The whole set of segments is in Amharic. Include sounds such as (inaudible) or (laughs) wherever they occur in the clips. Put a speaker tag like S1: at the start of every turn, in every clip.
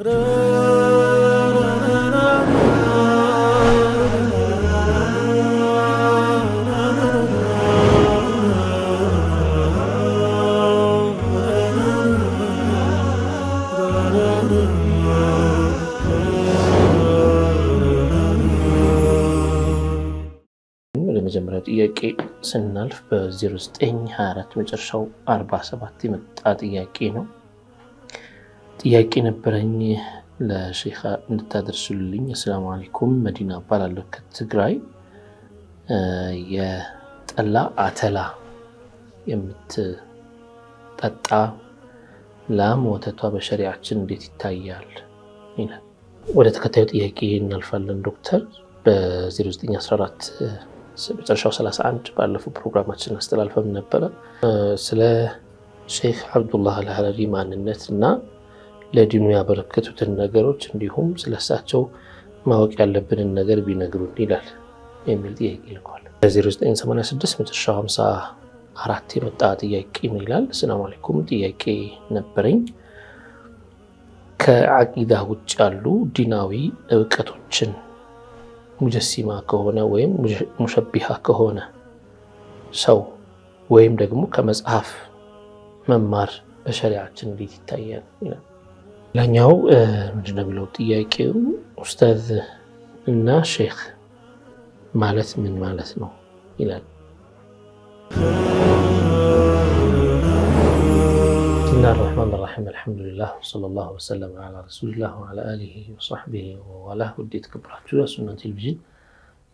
S1: የመጀመሪያው ጥያቄ ስናልፍ በ0924 መጨረሻው 47 የመጣ ጥያቄ ነው። ጥያቄ ነበረኝ ለሼኻ እንድታደርሱልኝ። አሰላሙ አለይኩም። መዲና እባላለሁ ከትግራይ። የጠላ አተላ የምትጠጣ ላም ወተቷ በሸሪያችን እንዴት ይታያል ይላል። ወደ ተከታዩ ጥያቄ እናልፋለን። ዶክተር በ0914 መጨረሻው 31 ባለፈው ፕሮግራማችን አስተላልፈም ነበረ ስለ ሼክ አብዱላህ አልሀረሪ ማንነት እና ለዲኑ ያበረከቱትን ነገሮች እንዲሁም ስለሳቸው ማወቅ ያለብንን ነገር ቢነግሩን ይላል የሚል ጥያቄ ይልኳል። በ0986 መጨረሻ 54 የመጣ ጥያቄ ምን ይላል? ሰላም አለይኩም፣ ጥያቄ ነበረኝ። ከአቂዳ ውጭ ያሉ ዲናዊ እውቀቶችን ሙጀሲማ ከሆነ ወይም ሙሸቢሃ ከሆነ ሰው ወይም ደግሞ ከመጽሐፍ መማር በሸሪያችን እንዴት ይታያል? ሌላኛው ምንድነው ብለው ጥያቄው ኡስታዝ እና ሼክ ማለት ምን ማለት ነው ይላል። ብስም ላህ ራሕማን ራሒም አልሐምዱሊላህ ወሰለላሁ ወሰለም ዓላ ረሱሊላህ ወዓላ አሊሂ ወሰሕቢሂ ወወላህ። ውድ የተከበራችሁ የሱና ቴሌቪዥን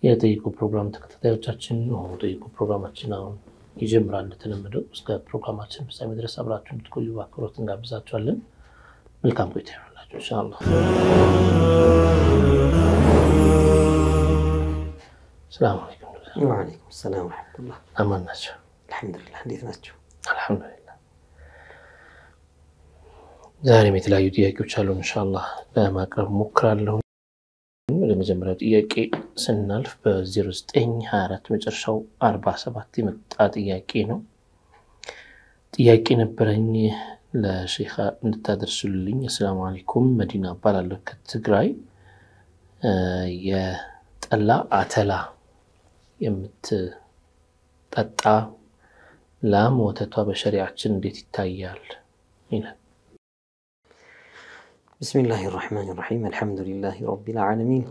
S1: የጠይቁ ፕሮግራም ተከታታዮቻችን ሆ ጠይቁ ፕሮግራማችን አሁን ይጀምራል። እንደተለመደው እስከ ፕሮግራማችን ፍጻሜ ድረስ አብራችሁ እንድትቆዩ በአክብሮት እንጋብዛችኋለን። ملكام قيت إن شاء الله
S2: السلام عليكم وعليكم السلام ورحمة الله أمان ناتشو الحمد لله حديث ناتشو
S1: الحمد لله زاري مثل أيو دياكي وشالو إن شاء الله لما أقرب مكرا لهم ولم يجمل دياكي سنة الف بزيروز تين هارت مجرشو أربع سبات تيمت آد دياكي نو دياكي نبرني لشيخة نتادر سلولين السلام عليكم مدينة بارالوكة تقرأي آه، يتألا عتلا يمت تتا لام وتتوى بشريعة جندي تتايال بسم
S2: الله الرحمن الرحيم الحمد لله رب العالمين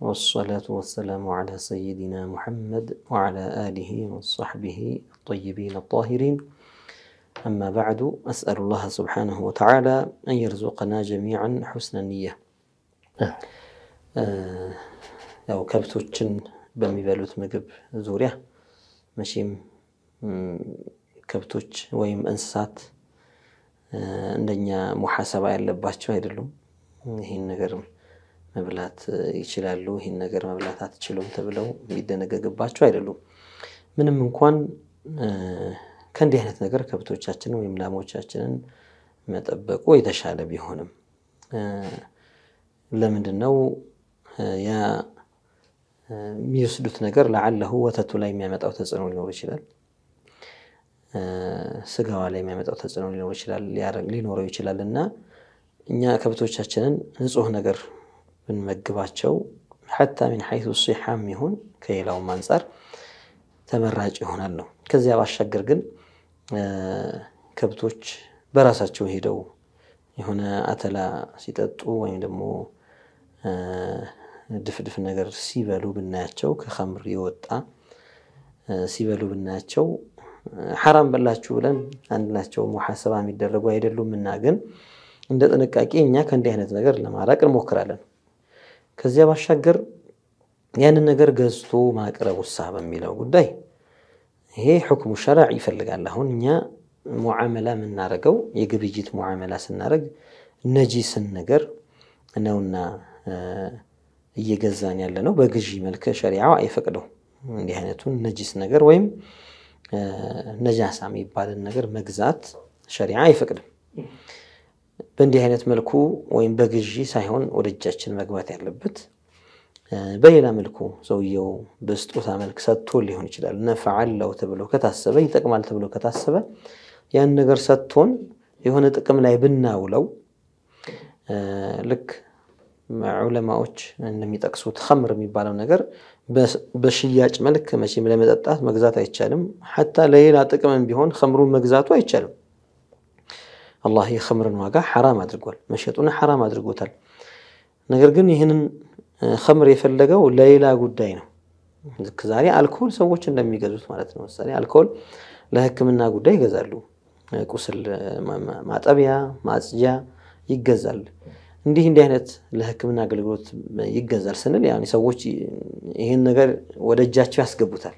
S2: والصلاة والسلام على سيدنا محمد وعلى آله وصحبه الطيبين الطاهرين أما بعد أسأل الله سبحانه وتعالى أن يرزقنا جميعا حسن النية ያው ከብቶችን በሚበሉት ምግብ ዙሪያ መቼም ከብቶች ወይም እንስሳት እንደኛ ሙሐሰባ ያለባቸው አይደሉም። ይህን ነገር መብላት ይችላሉ፣ ይህን ነገር መብላት አትችሉም ተብለው የሚደነገግባቸው አይደሉም። ምንም እንኳን ከእንዲህ አይነት ነገር ከብቶቻችንን ወይም ላሞቻችንን መጠበቁ የተሻለ ቢሆንም ለምንድን ነው ያ የሚወስዱት ነገር ለዓለሁ ወተቱ ላይ የሚያመጣው ተጽዕኖ ሊኖር ይችላል። ስጋዋ ላይ የሚያመጣው ተጽዕኖ ሊኖር ይችላል ሊኖረው ይችላል እና እኛ ከብቶቻችንን ንጹህ ነገር ብንመግባቸው ሐታ ሚን ሐይሱ ሲሓም ይሁን ከሌላውም አንጻር ተመራጭ ይሆናል ነው። ከዚያ ባሻገር ግን ከብቶች በራሳቸው ሄደው የሆነ አተላ ሲጠጡ ወይም ደግሞ ድፍድፍ ነገር ሲበሉ ብናያቸው ከኸምር የወጣ ሲበሉ ብናያቸው ሐራም በላችሁ ብለን አንድናቸው ሙሐሰባ የሚደረጉ አይደሉም እና ግን እንደ ጥንቃቄ እኛ ከእንዲህ አይነት ነገር ለማራቅ እንሞክራለን። ከዚያ ባሻገር ያንን ነገር ገዝቶ ማቅረብ ውሳ በሚለው ጉዳይ ይሄ ህክሙ ሸርዕ ይፈልጋል። አሁን እኛ ሙዓመላ የምናደርገው የግብይት ሙዓመላ ስናደርግ ነጂስን ነገር ነውና እየገዛን ያለ ነው። በግዢ መልክ ሸሪዓው አይፈቅደው እንዲህ አይነቱን ነጂስ ነገር ወይም ነጃሳ የሚባልን ነገር መግዛት ሸሪዓ አይፈቅድም። በእንዲህ አይነት መልኩ ወይም በግዢ ሳይሆን ወደ እጃችን መግባት ያለበት በሌላ መልኩ ሰውየው በስጦታ መልክ ሰጥቶ ሊሆን ይችላል። ነፈዓለው ተብሎ ከታሰበ ይጠቅማል ተብሎ ከታሰበ ያን ነገር ሰጥቶን የሆነ ጥቅም ላይ ብናውለው ልክ ዑለማዎች እንደሚጠቅሱት ኸምር የሚባለው ነገር በሽያጭ መልክ መቼም ለመጠጣት መግዛት አይቻልም። ሐታ ለሌላ ጥቅምም ቢሆን ኸምሩን መግዛቱ አይቻልም። አላህ የኸምርን ዋጋ ሐራም አድርጓል፣ መሸጡን ሐራም አድርጎታል። ነገር ግን ይህንን ኸምር የፈለገው ለሌላ ጉዳይ ነው። ልክ ዛሬ አልኮል ሰዎች እንደሚገዙት ማለት ነው። ምሳሌ አልኮል ለሕክምና ጉዳይ ይገዛሉ። ቁስል ማጠቢያ፣ ማጽጃ ይገዛል። እንዲህ እንዲህ አይነት ለሕክምና አገልግሎት ይገዛል ስንል ያው ሰዎች ይህን ነገር ወደ እጃቸው ያስገቡታል።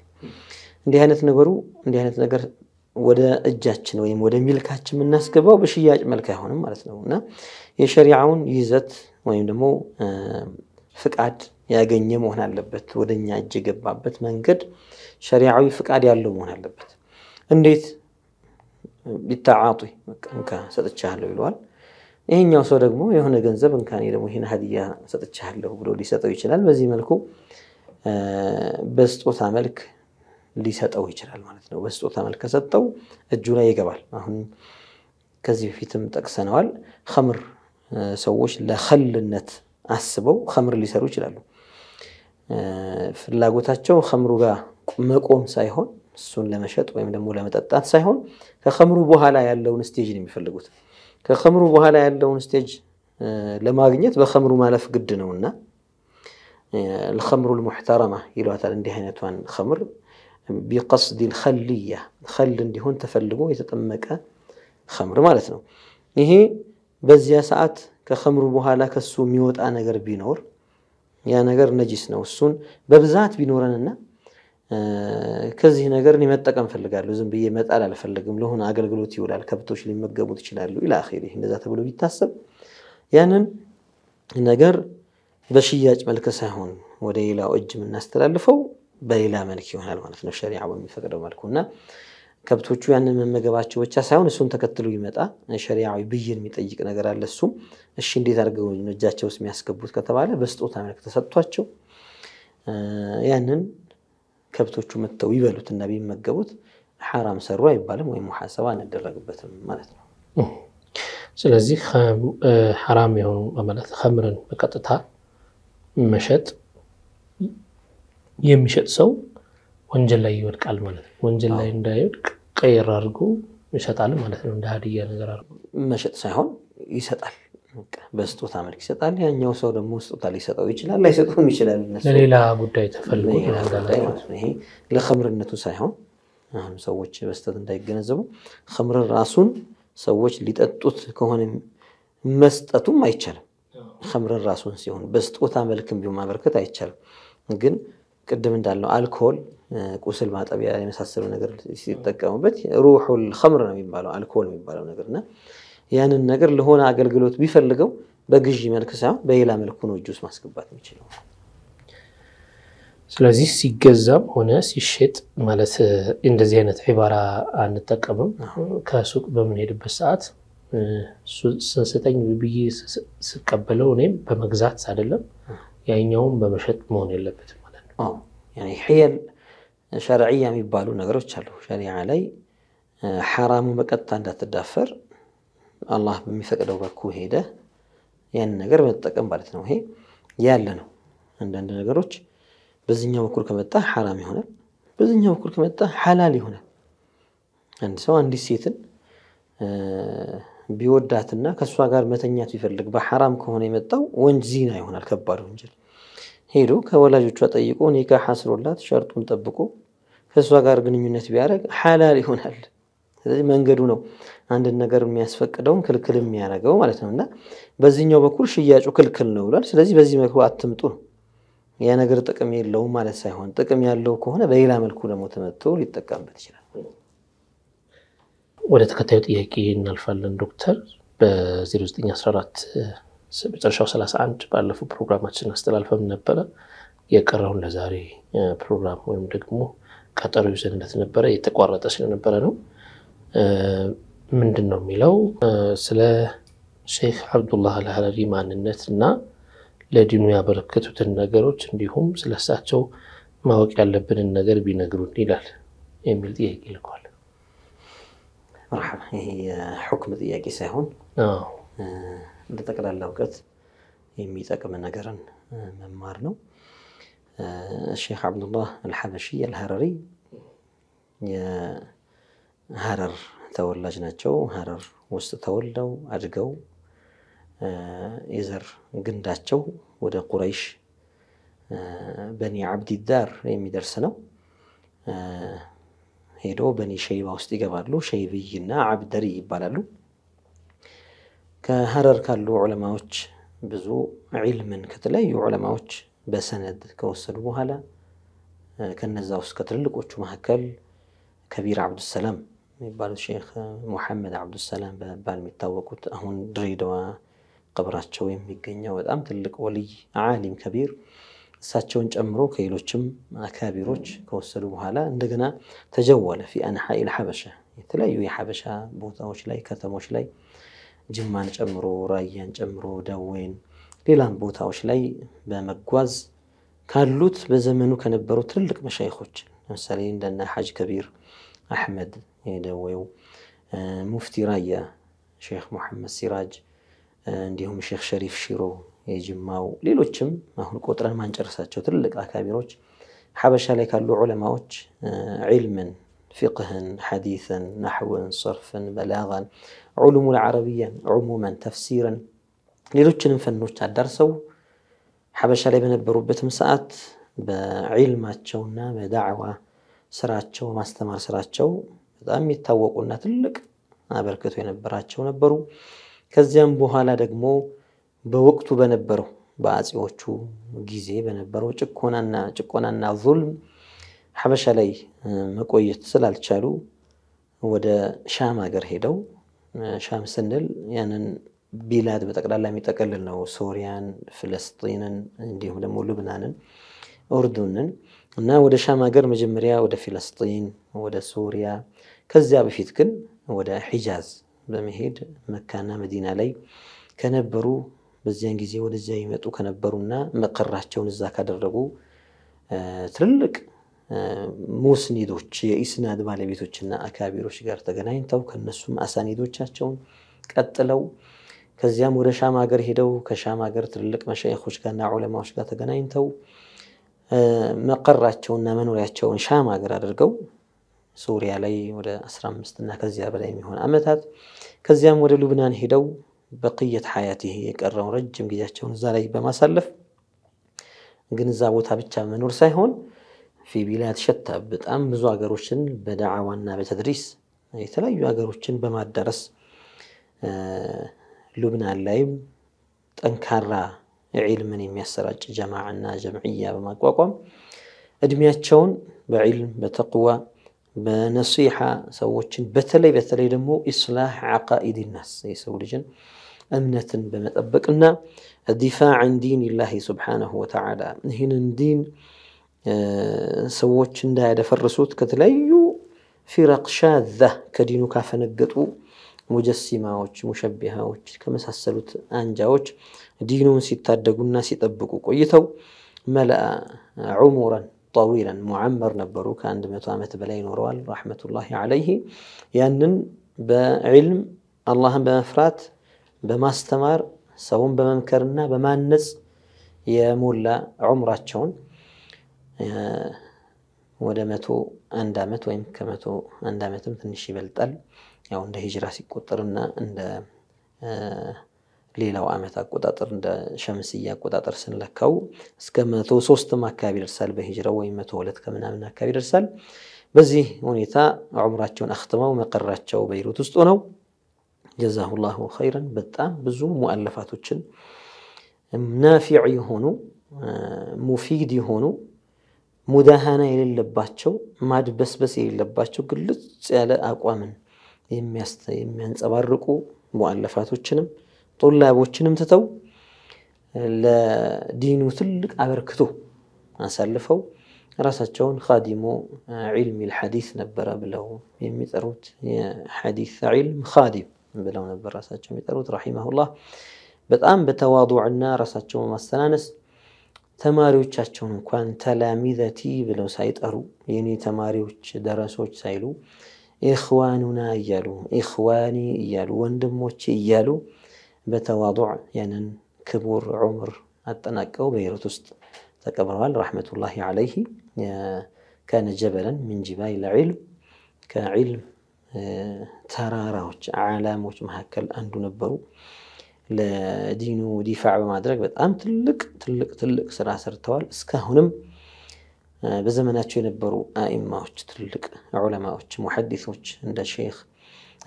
S2: እንዲህ አይነት ነገሩ እንዲህ አይነት ነገር ወደ እጃችን ወይም ወደ ሚልካችን የምናስገባው በሽያጭ መልክ አይሆንም ማለት ነው እና የሸሪዓውን ይዘት ወይም ደግሞ ፍቃድ ያገኘ መሆን አለበት። ወደ እኛ እጅ የገባበት መንገድ ሸሪዓዊ ፍቃድ ያለው መሆን አለበት። እንዴት ቢታዓጡ እንካ ሰጥቻለሁ ይለዋል። ይሄኛው ሰው ደግሞ የሆነ ገንዘብ እንካ እኔ ደግሞ ይህን ሀዲያ ሰጥቻለሁ ብሎ ሊሰጠው ይችላል። በዚህ መልኩ በስጦታ መልክ ሊሰጠው ይችላል ማለት ነው። በስጦታ መልክ ከሰጠው እጁ ላይ ይገባል። አሁን ከዚህ በፊትም ጠቅሰነዋል። ኸምር ሰዎች ለኸልነት አስበው ከምር ሊሰሩ ይችላሉ። ፍላጎታቸው ከምሩ ጋር መቆም ሳይሆን እሱን ለመሸጥ ወይም ደግሞ ለመጠጣት ሳይሆን ከከምሩ በኋላ ያለውን ስቴጅ ነው የሚፈልጉት። ከከምሩ በኋላ ያለውን ስቴጅ ለማግኘት በከምሩ ማለፍ ግድ እና ልከምሩል ልሙሕተረማ ይሏታል። እንዲህ አይነቷን ከምር ቢቀስድ ልከልያ ከል እንዲሆን ተፈልጎ የተጠመቀ ከምር ማለት ነው። ይሄ በዚያ ሰዓት كخمر بوهالا كسو ميوت انا غير بينور يا يعني نجس نو سون ببزات بينورنا انا كزي نجر نمتا كان في الغال لازم بي على الفلغم له هنا اجل غلوتي ولا الكبتوش اللي الى اخره ان ذاته بلو بيتاسب يانن يعني نجر بشياج ملك ساهون وديلا اج من الناس تلالفو بيلا ملك يونال مالك نشريعه ومفقده مالكونا ከብቶቹ ያንን መመገባቸው ብቻ ሳይሆን እሱን ተከትሎ ይመጣ ሸሪያዊ ብይን የሚጠይቅ ነገር አለ። እሱም እሺ እንዴት አድርገው እጃቸው ውስጥ የሚያስገቡት ከተባለ በስጦታ መልክ ተሰጥቷቸው ያንን ከብቶቹ መጥተው ይበሉትና ቢመገቡት ሐራም ሰሩ አይባልም ወይም ሙሐሰባ አንደረግበትም ማለት ነው።
S1: ስለዚህ ሐራም የሆኑ ማለት ከምርን በቀጥታ መሸጥ የሚሸጥ ሰው ወንጀል ላይ ይወድቃል ማለት ነው። ወንጀል ላይ እንዳይወድቅ ቀይር አድርጎ ይሰጣል ማለት ነው። እንደ ሀዲያ ነገር አድርጎ መሸጥ ሳይሆን ይሰጣል፣ በስጦታ መልክ
S2: ይሰጣል። ያኛው ሰው ደግሞ ስጦታ ሊሰጠው ይችላል፣ ላይሰጠውም ይችላል። ለሌላ
S1: ጉዳይ ተፈልጎ
S2: ይሄ ለኸምርነቱ ሳይሆን አሁን ሰዎች በስተት እንዳይገነዘቡ ኸምር ራሱን ሰዎች ሊጠጡት ከሆነ መስጠቱም አይቻልም። ኸምርን ራሱን ሲሆን በስጦታ መልክም ቢሆን ማበረከት አይቻልም። ግን ቅድም እንዳለው አልኮል ቁስል ማጠቢያ የመሳሰሉ ነገር ሲጠቀሙበት ሩሑል ኸምር ነው የሚባለው አልኮል የሚባለው ነገር እና ያንን ነገር ለሆነ አገልግሎት ቢፈልገው በግዢ መልክ ሳይሆን በሌላ መልኩ ነው እጅ ውስጥ ማስገባት የሚችለው።
S1: ስለዚህ ሲገዛም ሆነ ሲሸጥ ማለት እንደዚህ አይነት ዒባራ አንጠቀምም። ከሱቅ በምንሄድበት ሰዓት ስንሰጠኝ ብዬ ስቀበለው እኔም በመግዛት አይደለም ያኛውም በመሸጥ መሆን የለበትም ማለት ነው።
S2: ሸርዕያ የሚባሉ ነገሮች አሉ። ሸሪዓ ላይ ሐራሙን በቀጥታ እንዳትዳፈር አላህ በሚፈቅደው በኩ ሄደ ያንን ነገር መጠቀም ማለት ነው። ይሄ ያለ ነው። አንዳንድ ነገሮች በዚህኛው በኩል ከመጣ ሐራም ይሆናል፣ በዚህኛው በኩል ከመጣ ሐላል ይሆናል። አንድ ሰው አንዲት ሴትን ቢወዳትና ከእሷ ጋር መተኛት ቢፈልግ በሐራም ከሆነ የመጣው ወንጅ ዚና ይሆናል፣ ከባድ ወንጀል ሄዶ ከወላጆቿ ጠይቆ ኒካ ሐስሮላት ሸርጡን ጠብቆ ከእሷ ጋር ግንኙነት ቢያደርግ ሐላል ይሆናል። ስለዚህ መንገዱ ነው አንድን ነገር የሚያስፈቅደውም ክልክል የሚያደርገው ማለት ነው። እና በዚህኛው በኩል ሽያጩ ክልክል ነው ብሏል። ስለዚህ በዚህ መልኩ አትምጡ ነው። ያ ነገር ጥቅም የለውም ማለት ሳይሆን ጥቅም ያለው ከሆነ በሌላ መልኩ ደግሞ ተመቶ ሊጠቀምበት ይችላል።
S1: ወደ ተከታዩ ጥያቄ እናልፋለን ዶክተር በ0914 መጨረሻው 31 ባለፈው ፕሮግራማችን አስተላልፈም ነበረ። የቀረውን ለዛሬ ፕሮግራም ወይም ደግሞ ቀጠሮ ይዘን ነበረ የተቋረጠ ስለነበረ ነው። ምንድን ነው የሚለው ስለ ሼክ አብዱላህ አልሀረሪ ማንነት እና ለዲኑ ያበረከቱትን ነገሮች እንዲሁም ስለሳቸው ማወቅ ያለብንን ነገር ቢነግሩን ይላል የሚል ጥያቄ ይልኳል።
S2: ይሄ ጥያቄ ሳይሆን እንደ ጠቅላላ እውቀት የሚጠቅም ነገርን መማር ነው። ሼክ አብዱላህ አልሐበሺ አልሀረሪ የሀረር ተወላጅ ናቸው። ሀረር ውስጥ ተወልደው አድገው የዘር ግንዳቸው ወደ ቁረይሽ በኒ አብዲዳር የሚደርስ ነው። ሄዶ በኒ ሸይባ ውስጥ ይገባሉ። ሸይብይና አብደሪ ይባላሉ። ከሀረር ካሉ ዑለማዎች ብዙ ዒልምን ከተለያዩ ዑለማዎች በሰነድ ከወሰዱ በኋላ ከነዛ ውስጥ ከትልልቆቹ መካከል ከቢር አብዱሰላም የሚባሉት ሼክ ሙሐመድ አብዱሰላም በመባል የሚታወቁት አሁን ድሬዳዋ ቀብራቸው የሚገኘው በጣም ትልቅ ወልይ ዓሊም ከቢር እሳቸውን ጨምሮ ከሌሎችም አካቢሮች ከወሰዱ በኋላ እንደገና ተጀወለ ፊ አንሓኢ ልሐበሻ የተለያዩ የሐበሻ ቦታዎች ላይ ከተሞች ላይ ጅማን ጨምሮ ራያን ጨምሮ ደዌን፣ ሌላም ቦታዎች ላይ በመጓዝ ካሉት በዘመኑ ከነበሩ ትልልቅ መሻይኮች ለምሳሌ እንደነ ሐጅ ከቢር አሕመድ የደዌው ሙፍቲ ራያ ሼክ ሙሐመድ ሲራጅ እንዲሁም ሼክ ሸሪፍ ሽሮ የጅማው ሌሎችም አሁን ቆጥረን ማንጨርሳቸው ትልልቅ አካቢሮች ሐበሻ ላይ ካሉ ዑለማዎች ዒልምን፣ ፊቅህን፣ ሐዲትን፣ ናሕውን፣ ሰርፍን፣ በላጋን ዑሉሙል ዓረብያን ዑሙመን ተፍሲረን ሌሎችንም ፈኖች አዳርሰው ሐበሻ ላይ በነበሩበትም ሰዓት በዒልማቸውና በዳዕዋ ስራቸው ማስተማር ስራቸው በጣም የሚታወቁና ትልቅ አበርክቶ የነበራቸው ነበሩ። ከዚያም በኋላ ደግሞ በወቅቱ በነበረው በአጼዎቹ ጊዜ በነበረው ጭቆናና ጭቆናና ዙልም ሐበሻ ላይ መቆየት ስላልቻሉ ወደ ሻም ሀገር ሄደው ሻም ስንል ያንን ቢላድ በጠቅላላ የሚጠቀልል ነው። ሶሪያን፣ ፍለስጢንን እንዲሁም ደግሞ ልብናንን፣ ኡርዱንን እና ወደ ሻም ሀገር መጀመሪያ ወደ ፊለስጢን፣ ወደ ሱሪያ ከዚያ በፊት ግን ወደ ሒጃዝ በመሄድ መካና መዲና ላይ ከነበሩ በዚያን ጊዜ ወደዚያ ይመጡ ከነበሩና መቀራቸውን እዛ ካደረጉ ትልልቅ ሙስኒዶች የኢስናድ ባለቤቶችና አካቢሮች ጋር ተገናኝተው ከነሱም አሳኒዶቻቸውን ቀጥለው ከዚያም ወደ ሻም ሀገር ሄደው ከሻም ሀገር ትልልቅ መሸይኮች ጋርና ዑለማዎች ጋር ተገናኝተው መቀራቸውና መኖሪያቸውን ሻም ሀገር አድርገው ሱሪያ ላይ ወደ 15 እና ከዚያ በላይ የሚሆን ዓመታት ከዚያም ወደ ሉብናን ሄደው በቅየት ሀያት ይሄ የቀረውን ረጅም ጊዜያቸውን እዛ ላይ በማሳለፍ ግን እዛ ቦታ ብቻ መኖር ሳይሆን في بلاد شتى بتأم بزو أغروشن بدعوانا بتدريس يتلا يو أغروشن بما الدرس لبنى الليم تنكرى علمني ميسرج جماعنا جمعية بما قوكم أدميات شون بعلم بتقوى بنصيحة سووشن بتلي بتلي دمو إصلاح عقائد الناس يسولجن أمنة بمتأبقنا الدفاع عن دين الله سبحانه وتعالى هنا دين ሰዎች እንዳያደፈርሱት ከተለያዩ ፊረቅ ሻዛ ከዲኑ ካፈነገጡ ሙጀሲማዎች፣ ሙሸቢሃዎች ከመሳሰሉት አንጃዎች ዲኑን ሲታደጉና ሲጠብቁ ቆይተው መለአ ዑሙረን ጠዊለን ሙዓመር ነበሩ። ከአንድ መቶ ዓመት በላይ ይኖረዋል ረሕመቱላሂ ዓለይህ። ያንን በዕልም አላህን በመፍራት በማስተማር ሰውን በመምከርና በማነጽ የሞላ ዑምራቸውን ወደ መቶ አንድ ዓመት ወይም ከመቶ አንድ ዓመትም ትንሽ ይበልጣል። ያው እንደ ሂጅራ ሲቆጠርና እንደ ሌላው ዓመት አቆጣጠር እንደ ሸምስያ አቆጣጠር ስንለካው እስከ መቶ ሶስትም አካባቢ ይደርሳል በሂጅራው ወይም መቶ ሁለት ከምናምን አካባቢ ይደርሳል። በዚህ ሁኔታ ዑምራቸውን አክትመው መቀራቸው በይሩት ውስጥ ሆነው ጀዛሁ ላሁ ኸይረን በጣም ብዙ ሙአለፋቶችን ናፊዕ የሆኑ ሙፊድ የሆኑ مدهانا يلي لباچو ماد بس بس يلي لباچو قلت على أقوامن أبارقو يمينس أبرقو مؤلفاتوچنم طلابوچنم تتو لدينو تلك أبركتو أسلفو راسا تشون خادمو علم الحديث نبرا بلو يميتروت حديث علم خادم بلو نبرا راسا راساتشون يميتروت رحمه الله بتأم بتواضعنا تشون مستنانس ተማሪዎቻቸውን እንኳን ተላሚዘቲ ብለው ሳይጠሩ የኔ ተማሪዎች ደረሶች ሳይሉ ኢኽዋኑና እያሉ ኢኽዋኒ እያሉ ወንድሞቼ እያሉ በተዋضዕ ያንን ክቡር ዑምር አጠናቀው በሂረት ውስጥ ተቀብረዋል። ረሕመቱላሂ ዓለይህ ካነ ጀበለን ምን ጅባይል ዒልም ከዒልም ተራራዎች ዓላሞች መካከል አንዱ ነበሩ። ለዲኑ ዲፋዕ በማድረግ በጣም ትልቅ ትልቅ ትልቅ ስራ ሰርተዋል። እስካሁንም በዘመናቸው የነበሩ አኢማዎች ትልቅ ዑለማዎች፣ ሙሐዲሶች እንደ ሼክ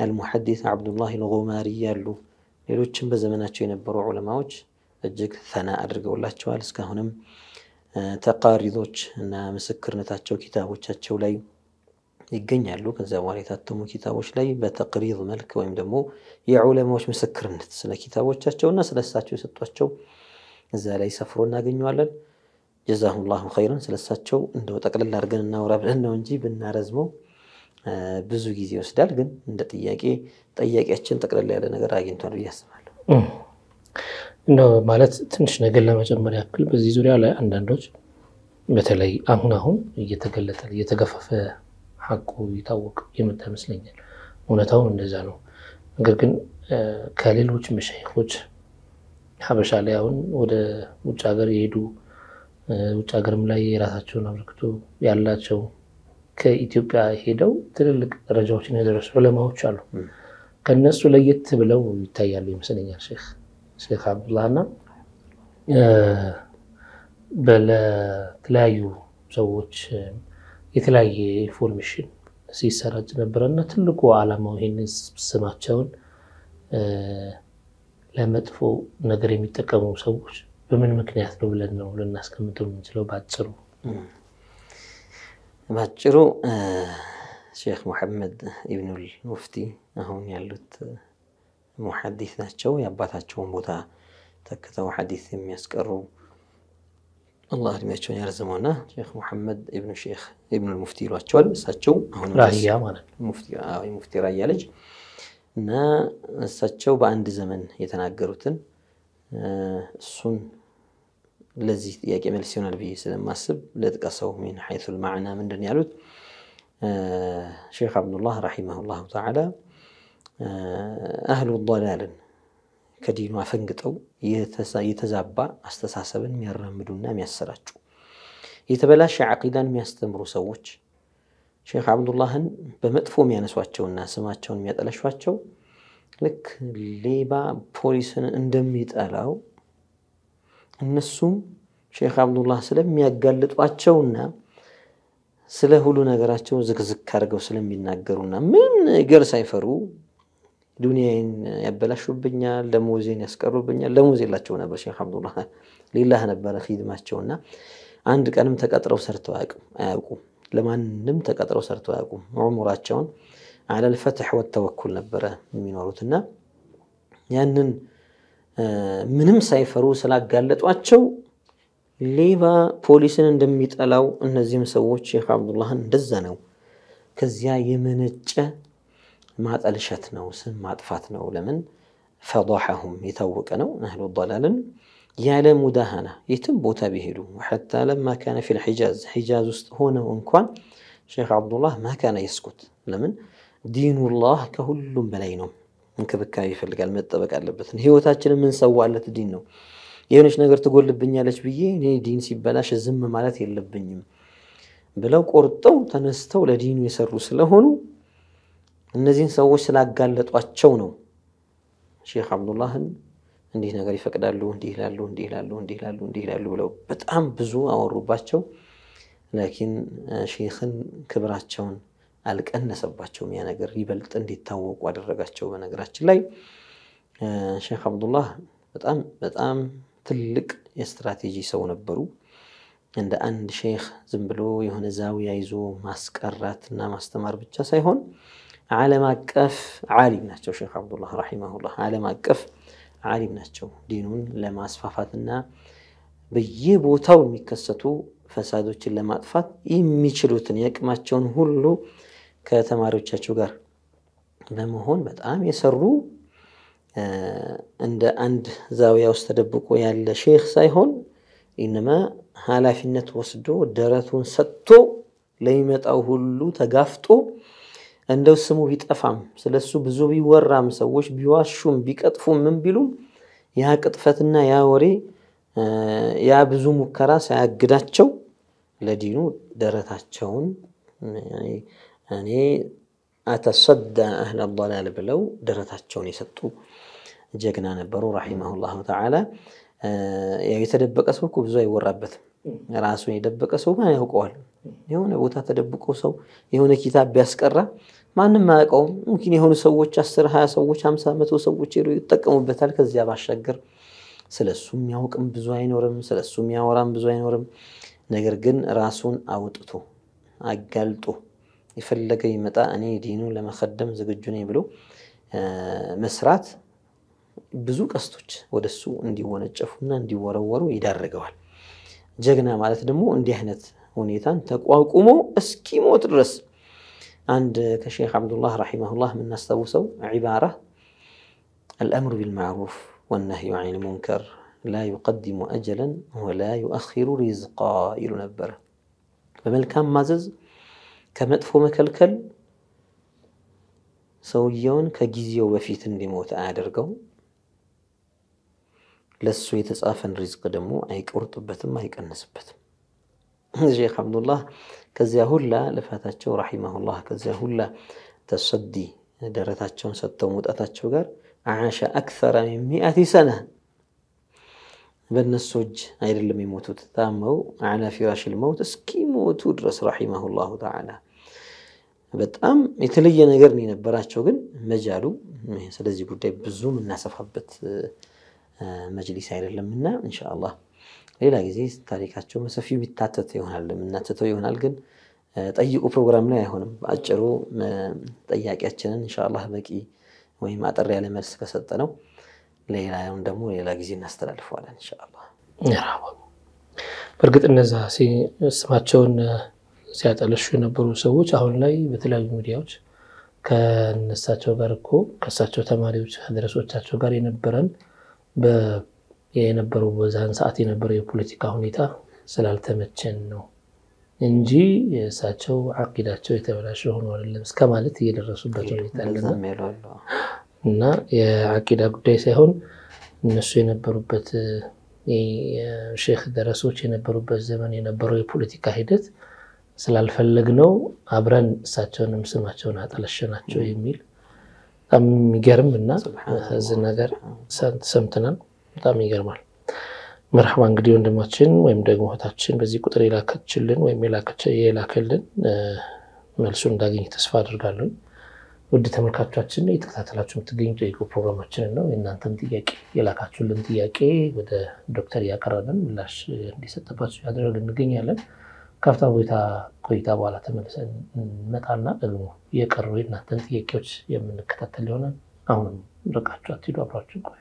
S2: አልሙሐዲስ አብዱላህ ልጉማሪ ያሉ ሌሎችም በዘመናቸው የነበሩ ዑለማዎች እጅግ ሰና አድርገውላቸዋል። እስካሁንም ተቃሪዞች እና ምስክርነታቸው ኪታቦቻቸው ላይ ይገኛሉ። ከዚያ በኋላ የታተሙ ኪታቦች ላይ በተቅሪዝ መልክ ወይም ደግሞ የዑለማዎች ምስክርነት ስለ ኪታቦቻቸውና ስለ እሳቸው የሰጧቸው እዛ ላይ ሰፍሮ እናገኘዋለን። ጀዛሁም ላሁ ኸይረን። ስለ እሳቸው እንደው ጠቅልል አድርገን እናውራ ብለን ነው እንጂ ብናረዝመው ብዙ ጊዜ ይወስዳል። ግን እንደ ጥያቄ ጠያቂያችን ጠቅልላ ያለ ነገር አግኝቷል ብዬ አስባለሁ።
S1: እንደው ማለት ትንሽ ነገር ለመጨመር ያክል በዚህ ዙሪያ ላይ አንዳንዶች በተለይ አሁን አሁን እየተገለጠ እየተገፋፈ ሐቁ ይታወቅ የመጣ ይመስለኛል። እውነታውም እንደዛ ነው። ነገር ግን ከሌሎች መሻይኮች ሀበሻ ላይ አሁን ወደ ውጭ ሀገር የሄዱ ውጭ ሀገርም ላይ የራሳቸውን አበርክቶ ያላቸው ከኢትዮጵያ ሄደው ትልልቅ ደረጃዎችን የደረሱ ዑለማዎች አሉ። ከነሱ ለየት ብለው ይታያሉ ይመስለኛል ሼክ ሼክ አብዱላህና በለተለያዩ ሰዎች የተለያየ ኢንፎርሜሽን ሲሰራጭ ነበረና ትልቁ ዓላማው ይህንን ስማቸውን ለመጥፎ ነገር የሚጠቀሙ ሰዎች በምን ምክንያት ነው ብለን ነው ልናስቀምጠው የምንችለው? በአጭሩ
S2: ባጭሩ ሼክ ሙሐመድ ኢብኑል ሙፍቲ አሁን ያሉት ሙሐዲስ ናቸው። የአባታቸውን ቦታ ተክተው ሐዲስ የሚያስቀሩ الله رمي أتشون يا رزمونا شيخ محمد ابن الشيخ ابن المفتي الواتشول ساتشو هون راهي مفتي آه مفتي راهي يالج نا ساتشو بعند زمن يتناقروتن آه لذي يا كمال سيون البي سلم ماسب لذك من حيث المعنى من دنيا آه شيخ عبد الله رحمه الله تعالى آه، أهل الضلال ከዲኑ አፈንግጠው የተዛባ አስተሳሰብን የሚያራምዱና የሚያሰራጩ የተበላሸ ዓቂዳን የሚያስተምሩ ሰዎች ሼክ አብዱላህን በመጥፎ የሚያነሷቸውና ስማቸውን የሚያጠለሿቸው ልክ ሌባ ፖሊስን እንደሚጠላው እነሱም ሼክ አብዱላህ ስለሚያጋልጧቸውና ስለ ሁሉ ነገራቸው ዝግዝግ አድርገው ስለሚናገሩና ምን ገር ሳይፈሩ ዱኒያዬን ያበላሹብኛል፣ ደሞዜን ያስቀሩብኛል። ደሞዝ የላቸው ነበር ሼክ አብዱላህ ሌላህ ነበረ ሂድማቸውና አንድ ቀንም ተቀጥረው ሰርተው አያውቁም። ለማንም ተቀጥረው ሰርተው አያውቁም። ዑሙራቸውን አለል ፈትሕ ወተወኩል ነበረ የሚኖሩትና ያንን ምንም ሳይፈሩ ስላጋለጧቸው ሌባ ፖሊስን እንደሚጠላው እነዚህም ሰዎች ሼክ አብዱላህን እንደዛ ነው ከዚያ የመነጨ ما تلشت نوسن ما تفات نولمن فضاحهم يتوق نو أهل الضلال يا لمدهنة يتم بوتا بهلو وحتى لما كان في الحجاز حجاز هنا وانكوان شيخ عبد الله ما كان يسكت لمن دين الله كهل بلينهم انك بكاي في القلم الطبق اللبثن هي وتاجر من سوى على تدينه يونش نقدر تقول لبني على شبيه ني دين سيبلاش الزم مالتي اللبني بلوك أرتو تنستو لدين يسر رسله እነዚህን ሰዎች ስላጋለጧቸው ነው ሼክ አብዱላህን እንዲህ ነገር ይፈቅዳሉ፣ እንዲህ ይላሉ፣ እንዲህ ይላሉ፣ እንዲህ ይላሉ፣ እንዲህ ይላሉ ብለው በጣም ብዙ አወሩባቸው። ላኪን ሼክን ክብራቸውን አልቀነሰባቸውም። ያ ነገር ይበልጥ እንዲታወቁ አደረጋቸው። በነገራችን ላይ ሼክ አብዱላህ በጣም በጣም ትልቅ የስትራቴጂ ሰው ነበሩ። እንደ አንድ ሼክ ዝም ብሎ የሆነ ዛዊያ ይዞ ማስቀራትና ማስተማር ብቻ ሳይሆን ዓለም አቀፍ ዓሊም ናቸው። ሼክ አብዱላህ ረሂመሁላህ ዓለም አቀፍ ዓሊም ናቸው። ዲኑን ለማስፋፋትና በየቦታው የሚከሰቱ ፈሳዶችን ለማጥፋት የሚችሉትን የአቅማቸውን ሁሉ ከተማሪዎቻቸው ጋር በመሆን በጣም የሰሩ እንደ አንድ ዛውያ ውስጥ ተደብቆ ያለ ሼክ ሳይሆን ኢነማ ኃላፊነት ወስዶ ደረቱን ሰጥቶ ለሚመጣው ሁሉ ተጋፍጦ እንደው ስሙ ቢጠፋም ስለሱ ብዙ ቢወራም ሰዎች ቢዋሹም ቢቀጥፉም ምን ቢሉም ያ ቅጥፈትና ያ ወሬ ያ ብዙ ሙከራ ሳያግዳቸው ለዲኑ ደረታቸውን እኔ አተሰዳ አህለ ላል ብለው ደረታቸውን የሰጡ ጀግና ነበሩ። ራሂመሁላሁ ተዓላ የተደበቀ ሰው እኮ ብዙ አይወራበትም። ራሱን የደበቀ ሰው ያውቀዋል። የሆነ ቦታ ተደብቆ ሰው የሆነ ኪታብ ቢያስቀራ ማንም አያውቀውም። ሙምኪን የሆኑ ሰዎች አስር ሀያ ሰዎች ሀምሳ መቶ ሰዎች ሄዶ ይጠቀሙበታል። ከዚያ ባሻገር ስለ እሱ የሚያውቅም ብዙ አይኖርም፣ ስለ እሱ የሚያወራም ብዙ አይኖርም። ነገር ግን ራሱን አውጥቶ አጋልጦ የፈለገ ይመጣ እኔ ዲኑ ለመከደም ዝግጁ ነኝ ብሎ መስራት ብዙ ቀስቶች ወደ ወደሱ እንዲወነጨፉና እንዲወረወሩ ይዳርገዋል። ጀግና ማለት ደግሞ እንዲህ አይነት ሁኔታን ተቋቁሞ እስኪሞት ድረስ عند كشيخ عبد الله رحمه الله من እናስታውሰው عبارة الأمر بالمعروف والنهي عن المنكر لا يقدم أجلا ولا يؤخر رزقا ይሉ ነበረ በመልካም ማዘዝ ከመጥፎ መከልከል ሰውየውን ከጊዜው በፊት እንዲሞት አያደርገው ለሱ የተጻፈን ሪዝቅ ደግሞ አይቆርጥበትም አይቀንስበትም ሼክ አብዱላህ ከዚያ ሁላ ልፋታቸው ረሒማሁላህ ከዚያ ሁላ ተሰዲ ደረታቸውን ሰጥተው መውጣታቸው ጋር አሻ አክሰረ ሚን ሚአቲ ሰነ በእነሱ እጅ አይደለም የሞቱት ታመው አላ ፊራሽ ልመውት እስኪሞቱ ድረስ ረሒማሁላሁ ተዓላ በጣም የተለየ ነገር ነው የነበራቸው። ግን መጃሉ ስለዚህ ጉዳይ ብዙ የምናሰፋበት መጅሊስ አይደለምና ኢንሻአላህ ሌላ ጊዜ ታሪካቸው በሰፊው የሚታተት ይሆናል የምናትተው ይሆናል። ግን ጠይቁ ፕሮግራም ላይ አይሆንም። በአጭሩ ጠያቂያችንን እንሻላ በቂ ወይም አጠር ያለ መልስ ከሰጠ ነው። ሌላውን ደግሞ ሌላ ጊዜ እናስተላልፈዋለን ኢንሻአላህ።
S1: በእርግጥ እነዛ ስማቸውን ሲያጠለሹ የነበሩ ሰዎች አሁን ላይ በተለያዩ ሚዲያዎች ከነሳቸው ጋር እኮ ከእሳቸው ተማሪዎች ከደረሶቻቸው ጋር የነበረን የነበረው በዛን ሰዓት የነበረው የፖለቲካ ሁኔታ ስላልተመቸን ነው እንጂ የእሳቸው አቂዳቸው የተበላሸ ሆኖ አይደለም እስከ ማለት እየደረሱበት ሁኔታ እና የአቂዳ ጉዳይ ሳይሆን እነሱ የነበሩበት ሼክ ደረሶች የነበሩበት ዘመን የነበረው የፖለቲካ ሂደት ስላልፈለግ ነው አብረን እሳቸውንም ስማቸውን አጠለሸናቸው የሚል በጣም የሚገርም እና እዚህ ነገር ሰምተናል። በጣም ይገርማል። መርሃባ እንግዲህ ወንድማችን ወይም ደግሞ እህታችን በዚህ ቁጥር የላከችልን ወይም የላከልን መልሱን እንዳገኝ ተስፋ አድርጋለሁ። ውድ ተመልካቾቻችን የተከታተላችሁ የምትገኙ ጠይቁ ፕሮግራማችንን ነው። የእናንተም ጥያቄ የላካችሁልን ጥያቄ ወደ ዶክተር እያቀረብን ምላሽ እንዲሰጥባቸው ያደረግ እንገኛለን። ከፍታ ቦታ ቆይታ በኋላ ተመልሰን እንመጣና ደግሞ የቀሩ የእናንተን ጥያቄዎች የምንከታተል ይሆናል። አሁንም ርቃችሁ አትሄዱ፣ አብራችሁ ቆዩ።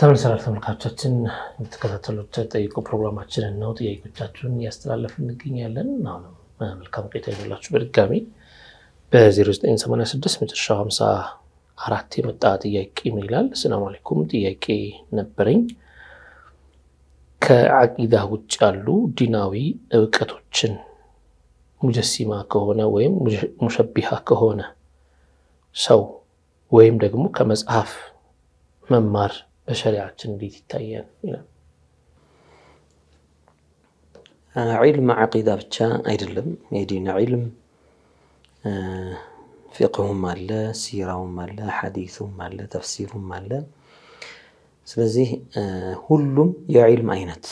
S1: ተመልሰናል ተመልካቾቻችን፣ እንደተከታተሉት ጠይቁ ፕሮግራማችንን ነው። ጥያቄዎቻችሁን እያስተላለፍን እንገኛለን። አሁንም መልካም ቆይታ ይሆንላችሁ። በድጋሚ በ0986 መጨረሻው 54 የመጣ ጥያቄ ምን ይላል? ሰላም አለይኩም፣ ጥያቄ ነበረኝ كعقيدة وتشالو ديناوي كتوتشن مجسمة كهونة ويم مشبهة كهونة سو ويم دقمو كمزعف ممار بشريعة تنبي تتايين
S2: علم عقيدة بتشا ايرلم يدين علم فقه مالا سيرة مالا حديث مالا تفسير مالا ስለዚህ ሁሉም የዕልም አይነት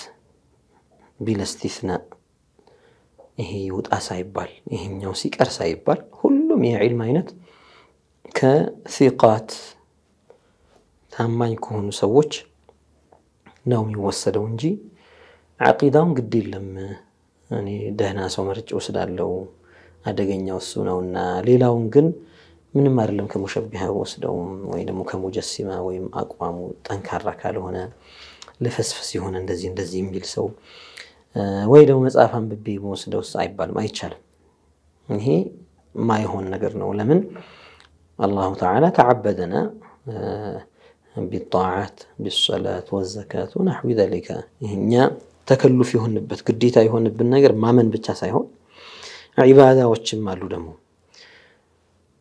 S2: ቢለስቲስና ይሄ ይውጣ ሳይባል ይሄኛው ሲቀር ሳይባል ሁሉም የዕልም አይነት ከሲቃት ታማኝ ከሆኑ ሰዎች ነው የሚወሰደው እንጂ ዓቂዳውን ግድ የለም እኔ ደህና ሰው መርጬ ወስዳለው አደገኛው እሱ ነውና ሌላውን ግን ምንም አይደለም ከሙሸቢሃ ወስደውም ወይ ደግሞ ከሙጀሲማ ወይም አቋሙ ጠንካራ ካልሆነ ልፍስፍስ የሆነ እንደዚህ እንደዚህ የሚል ሰው ወይ ደግሞ መጽሐፍ አንብቤ ወስደውስ አይባልም፣ አይቻልም። ይሄ ማይሆን ነገር ነው። ለምን አላሁ ተዓላ ተዓበደና ቢጣዓት ቢሰላት ወዘካት ወናሕዊ ዛሊከ ይህኛ ተከሉፍ የሆንበት ግዴታ የሆንብን ነገር ማመን ብቻ ሳይሆን ዒባዳዎችም አሉ ደግሞ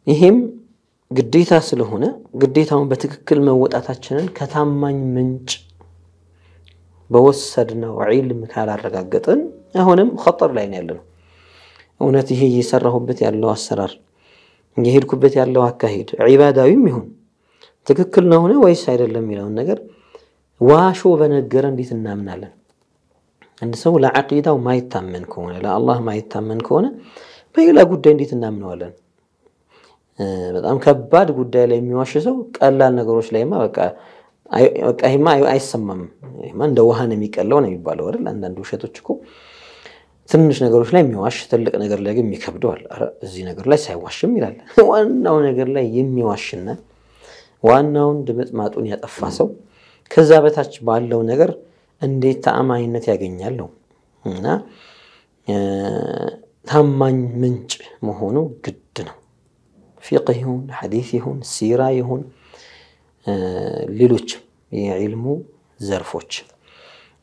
S2: ይሄም ግዴታ ስለሆነ ግዴታውን በትክክል መወጣታችንን ከታማኝ ምንጭ በወሰድነው ዒልም ካላረጋገጥን አሁንም ኸጠር ላይ ነው እውነት ይሄ እየሰራሁበት ያለው አሰራር እየሄድኩበት ያለው አካሄድ ዒባዳዊም ይሁን ትክክል ነው ሆነ ወይስ አይደለም የሚለውን ነገር ዋሾ በነገረ እንዴት እናምናለን? አንድ ሰው ለዓቂዳው ማይታመን ከሆነ ለአላህ ማይታመን ከሆነ በሌላ ጉዳይ እንዴት እናምነዋለን? በጣም ከባድ ጉዳይ ላይ የሚዋሽ ሰው ቀላል ነገሮች ላይማ በቃ አይሰማም። እንደ ውሃ ነው የሚቀለው ነው የሚባለው አይደል? አንዳንድ ውሸቶች እኮ ትንሽ ነገሮች ላይ የሚዋሽ ትልቅ ነገር ላይ ግን የሚከብደዋል። እዚህ ነገር ላይ ሳይዋሽም ይላል። (laughs) ዋናው ነገር ላይ የሚዋሽና ዋናውን ድምጥማጡን ያጠፋ ሰው ከዛ በታች ባለው ነገር እንዴት ተአማኝነት ያገኛለው? እና ታማኝ ምንጭ መሆኑ ግድ ነው። فقههم حديثهم سيرايهم آه، ليلوش يعلم زرفوش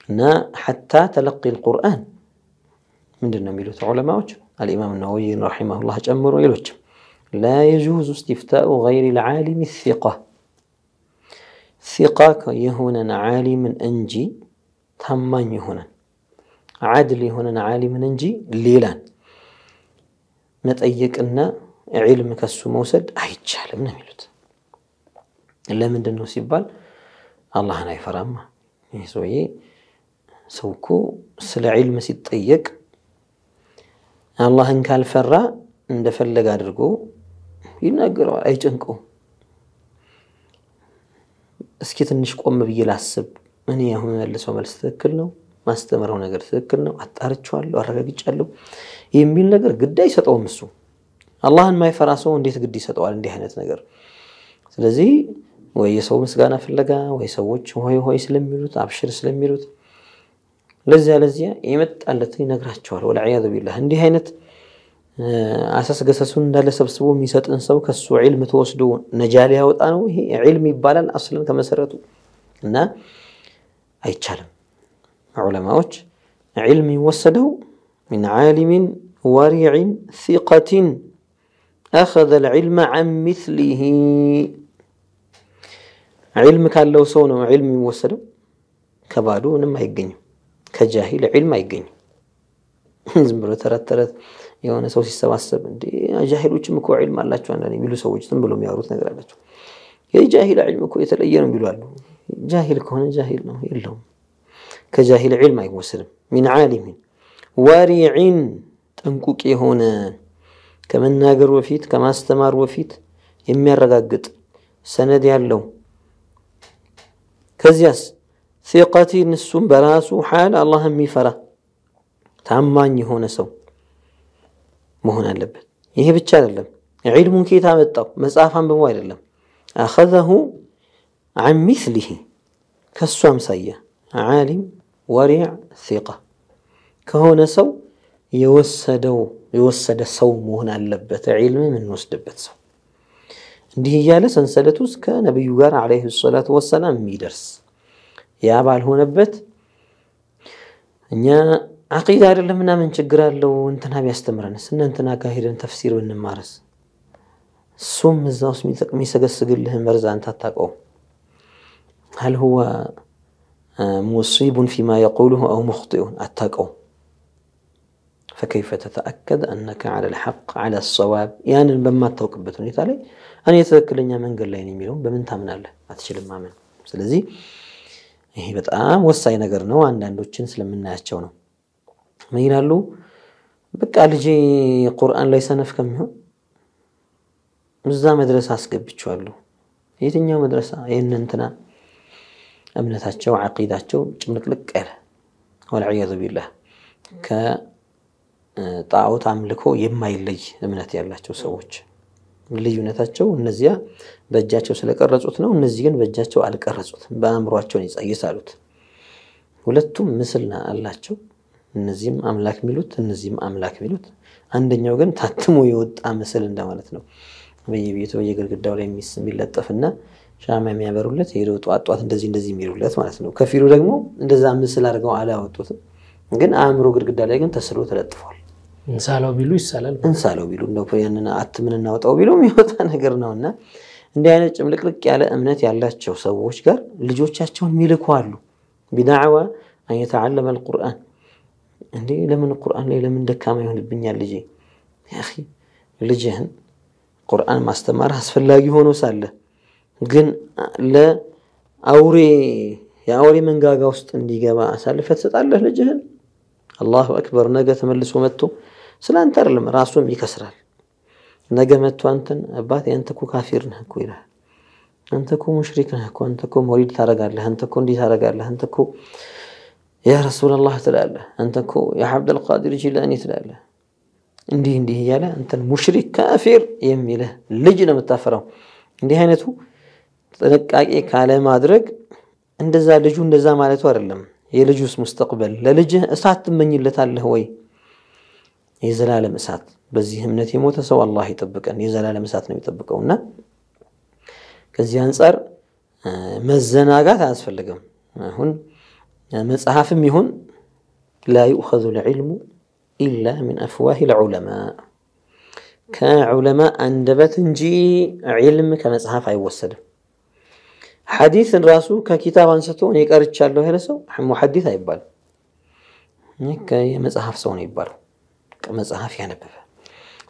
S2: نا حتى تلقي القرآن من دون ميلوت علماء الإمام النووي رحمه الله جمر يلوش لا يجوز استفتاء غير العالم الثقة ثقة يهون عالم أنجي تمن يهون عدل يهون عالم أنجي ليلان نتأيك أن ዒልም ከሱ መውሰድ አይቻልም ነው የሚሉት። ለምንድን ነው ሲባል አላህን አይፈራማ። ይህ ሰውዬ ሰው እኮ ስለ ዒልም ሲጠየቅ አላህን ካልፈራ እንደፈለገ አድርጎ ይናገረዋል፣ አይጨንቀው። እስኪ ትንሽ ቆም ብዬ ላስብ፣ እኔ አሁን መልሰው መልስ ትክክል ነው፣ ማስተምረው ነገር ትክክል ነው፣ አጣርቼዋለሁ፣ አረጋግጫለሁ የሚል ነገር ግድ አይሰጠውም እሱ አላህን የማይፈራ ሰው እንዴት ግድ ይሰጠዋል እንዲህ አይነት ነገር? ስለዚህ ወይ የሰው ምስጋና ፍለጋ ወይ ሰዎች ሆይ ሆይ ስለሚሉት አብሽር ስለሚሉት ለዚያ ለዚያ የመጣለት ይነግራቸዋል። ወልዕያዙ ቢላህ እንዲህ አይነት አሰስ ገሰሱን እንዳለ ሰብስቦ የሚሰጥን ሰው ከሱ ዒልም ተወስዶ ነጃ ሊያወጣ ነው። ይሄ ዒልም ይባላል አስልን ከመሰረቱ እና አይቻልም። ዑለማዎች ዒልም ይወሰደው ሚን ዓሊሚን ወሪዕን ሲቀቲን أخذ العلم عن مثله علم كان لو سونا علم موسد كبالو ما يقني كجاهل علم يقني زين برو ترى ترى يوانا سوسي سوا السب جاهل وش مكو علم الله شو أنا يقولوا سوي جسم بلوم ياروث نقدر الله شو يا جاهل علم كو يتلاقيان بلوا له جاهل كون جاهل ما يلهم كجاهل علم يقوسد من عالم وريع تنكوكي هنا ከመናገር በፊት ከማስተማር በፊት የሚያረጋግጥ ሰነድ ያለው ከዚያስ ثقتين السم براسو حال الله የሚፈራ ታማኝ የሆነ ሰው መሆን አለበት ይሄ ብቻ አይደለም ዒልሙን ኬት አመጣው መጽሐፍ አንብቦ አይደለም አኸዘሁ عن مثله ከሱ አምሳያ ዓሊም ወሪዕ ثقة ከሆነ ሰው የወሰደው የወሰደ ሰው መሆን አለበት። ዒልም የምንወስድበት ሰው እንዲህ እያለ ሰንሰለቱ እስከ ነቢዩ ጋር ዓለይሂ ሰላቱ ወሰላም የሚደርስ ያ ባልሆነበት እኛ አቂዳ አይደለም ምናምን ችግር አለው እንትና ቢያስተምረንስ እነ እንትና ጋር ሄደን ተፍሲር ብንማረስ እሱም እዛ ውስጥ የሚሰገስግልህን መርዝ አንተ አታውቀውም። هل هو ሙሲቡን ፊማ የቁሉሁ አው ሙኽጢኡን አታውቀውም። ፈከይፈ ተተአከድ አነከ ዐለል ሐቅ ዐለል ሰዋብ። ያንን በማታውቅበት ሁኔታ ላይ እኔ ትክክለኛ መንገድ ላይ ነው የሚለውን በምን ታምናለህ? አትችልም ማመን። ስለዚህ ይሄ በጣም ወሳኝ ነገር ነው። አንዳንዶችን ስለምናያቸው ነው። ምን ይላሉ? በቃ ልጄ ቁርአን ላይ ሰነፍ ከሚሆን እዛ መድረሳ አስገብቼዋለሁ። የትኛው መድረሳ? ይህን እንትና እምነታቸው ዐቂዳቸው ጭምልቅልቅ ያለ ወልዐያዙ ቢላህ ጣዖት አምልኮ የማይለይ እምነት ያላቸው ሰዎች ልዩነታቸው እነዚያ በእጃቸው ስለቀረጹት ነው። እነዚህ ግን በእጃቸው አልቀረጹትም፣ በአእምሯቸውን ይሳሉት። ሁለቱም ምስል አላቸው። እነዚህም አምላክ የሚሉት እነዚህም አምላክ የሚሉት አንደኛው ግን ታትሞ የወጣ ምስል እንደማለት ነው። በየቤቱ በየግድግዳው ላይ የሚለጠፍና ሻማ የሚያበሩለት ሄደው ጧት እንደዚህ እንደዚህ የሚሉለት ማለት ነው። ከፊሉ ደግሞ እንደዛ ምስል አድርገው አላወጡትም፣ ግን አእምሮ ግድግዳ ላይ ግን ተስሎ ተለጥፏል። እንሳለው ቢሉ ይሳላል። እንሳለው ቢሉ ያንን አትምን እናውጣው ቢሉ የሚወጣ (laughs) ነገር ነው እና እንዲህ አይነት ጭምልቅልቅ ያለ እምነት ያላቸው ሰዎች ጋር ልጆቻቸውን ሚልኩ አሉ። ቢዳዕዋ አንየተዓለመ አልቁርአን እንዴ ለምን ቁርአን ላይ ለምን ደካማ ይሆንብኛል ልጄ? ልጅህን ቁርአን ማስተማር አስፈላጊ ሆኖ ሳለ ግን ለአውሬ የአውሬ መንጋጋ ውስጥ እንዲገባ አሳልፈ ትሰጣለህ ልጅህን? አላሁ አክበር ነገ ተመልሶ መጥቶ سلان ترلم راسوم يكسرال نجمت وانتن اباتي انتكو كافير نهكو اله انتكو مشرك نهكو انتكو موليد تارقار له انتكو اندي تارقار له انتكو يا رسول الله تلال انتكو يا عبد القادر جيلاني تلال اندي اندي هي له انت المشرك كافير يمي له لجنة متافره اندي هينتو تنقاقي كالي مادرق اندزا لجو اندزا مالتو ارلم يلجوس مستقبل للجه اسات من يلتال لهوي የዘላለም እሳት በዚህ እምነት የሞተ ሰው አላህ ይጠብቀን። የዘላለም እሳት ነው የሚጠብቀውና ከዚህ አንጻር መዘናጋት አያስፈልግም። አሁን መጽሐፍም ይሁን ላ ዩእኸዙ ልዕልሙ ኢላ ምን አፍዋህ ልዑለማ ከዑለማ አንደበት እንጂ ዕልም ከመጽሐፍ አይወሰድም። ሐዲስን ራሱ ከኪታብ አንስቶ እኔ ቀርቻለሁ ያለ ሰው ሙሐዲስ አይባልም። የመጽሐፍ ሰው ነው ይባላል። كمزحف ينبه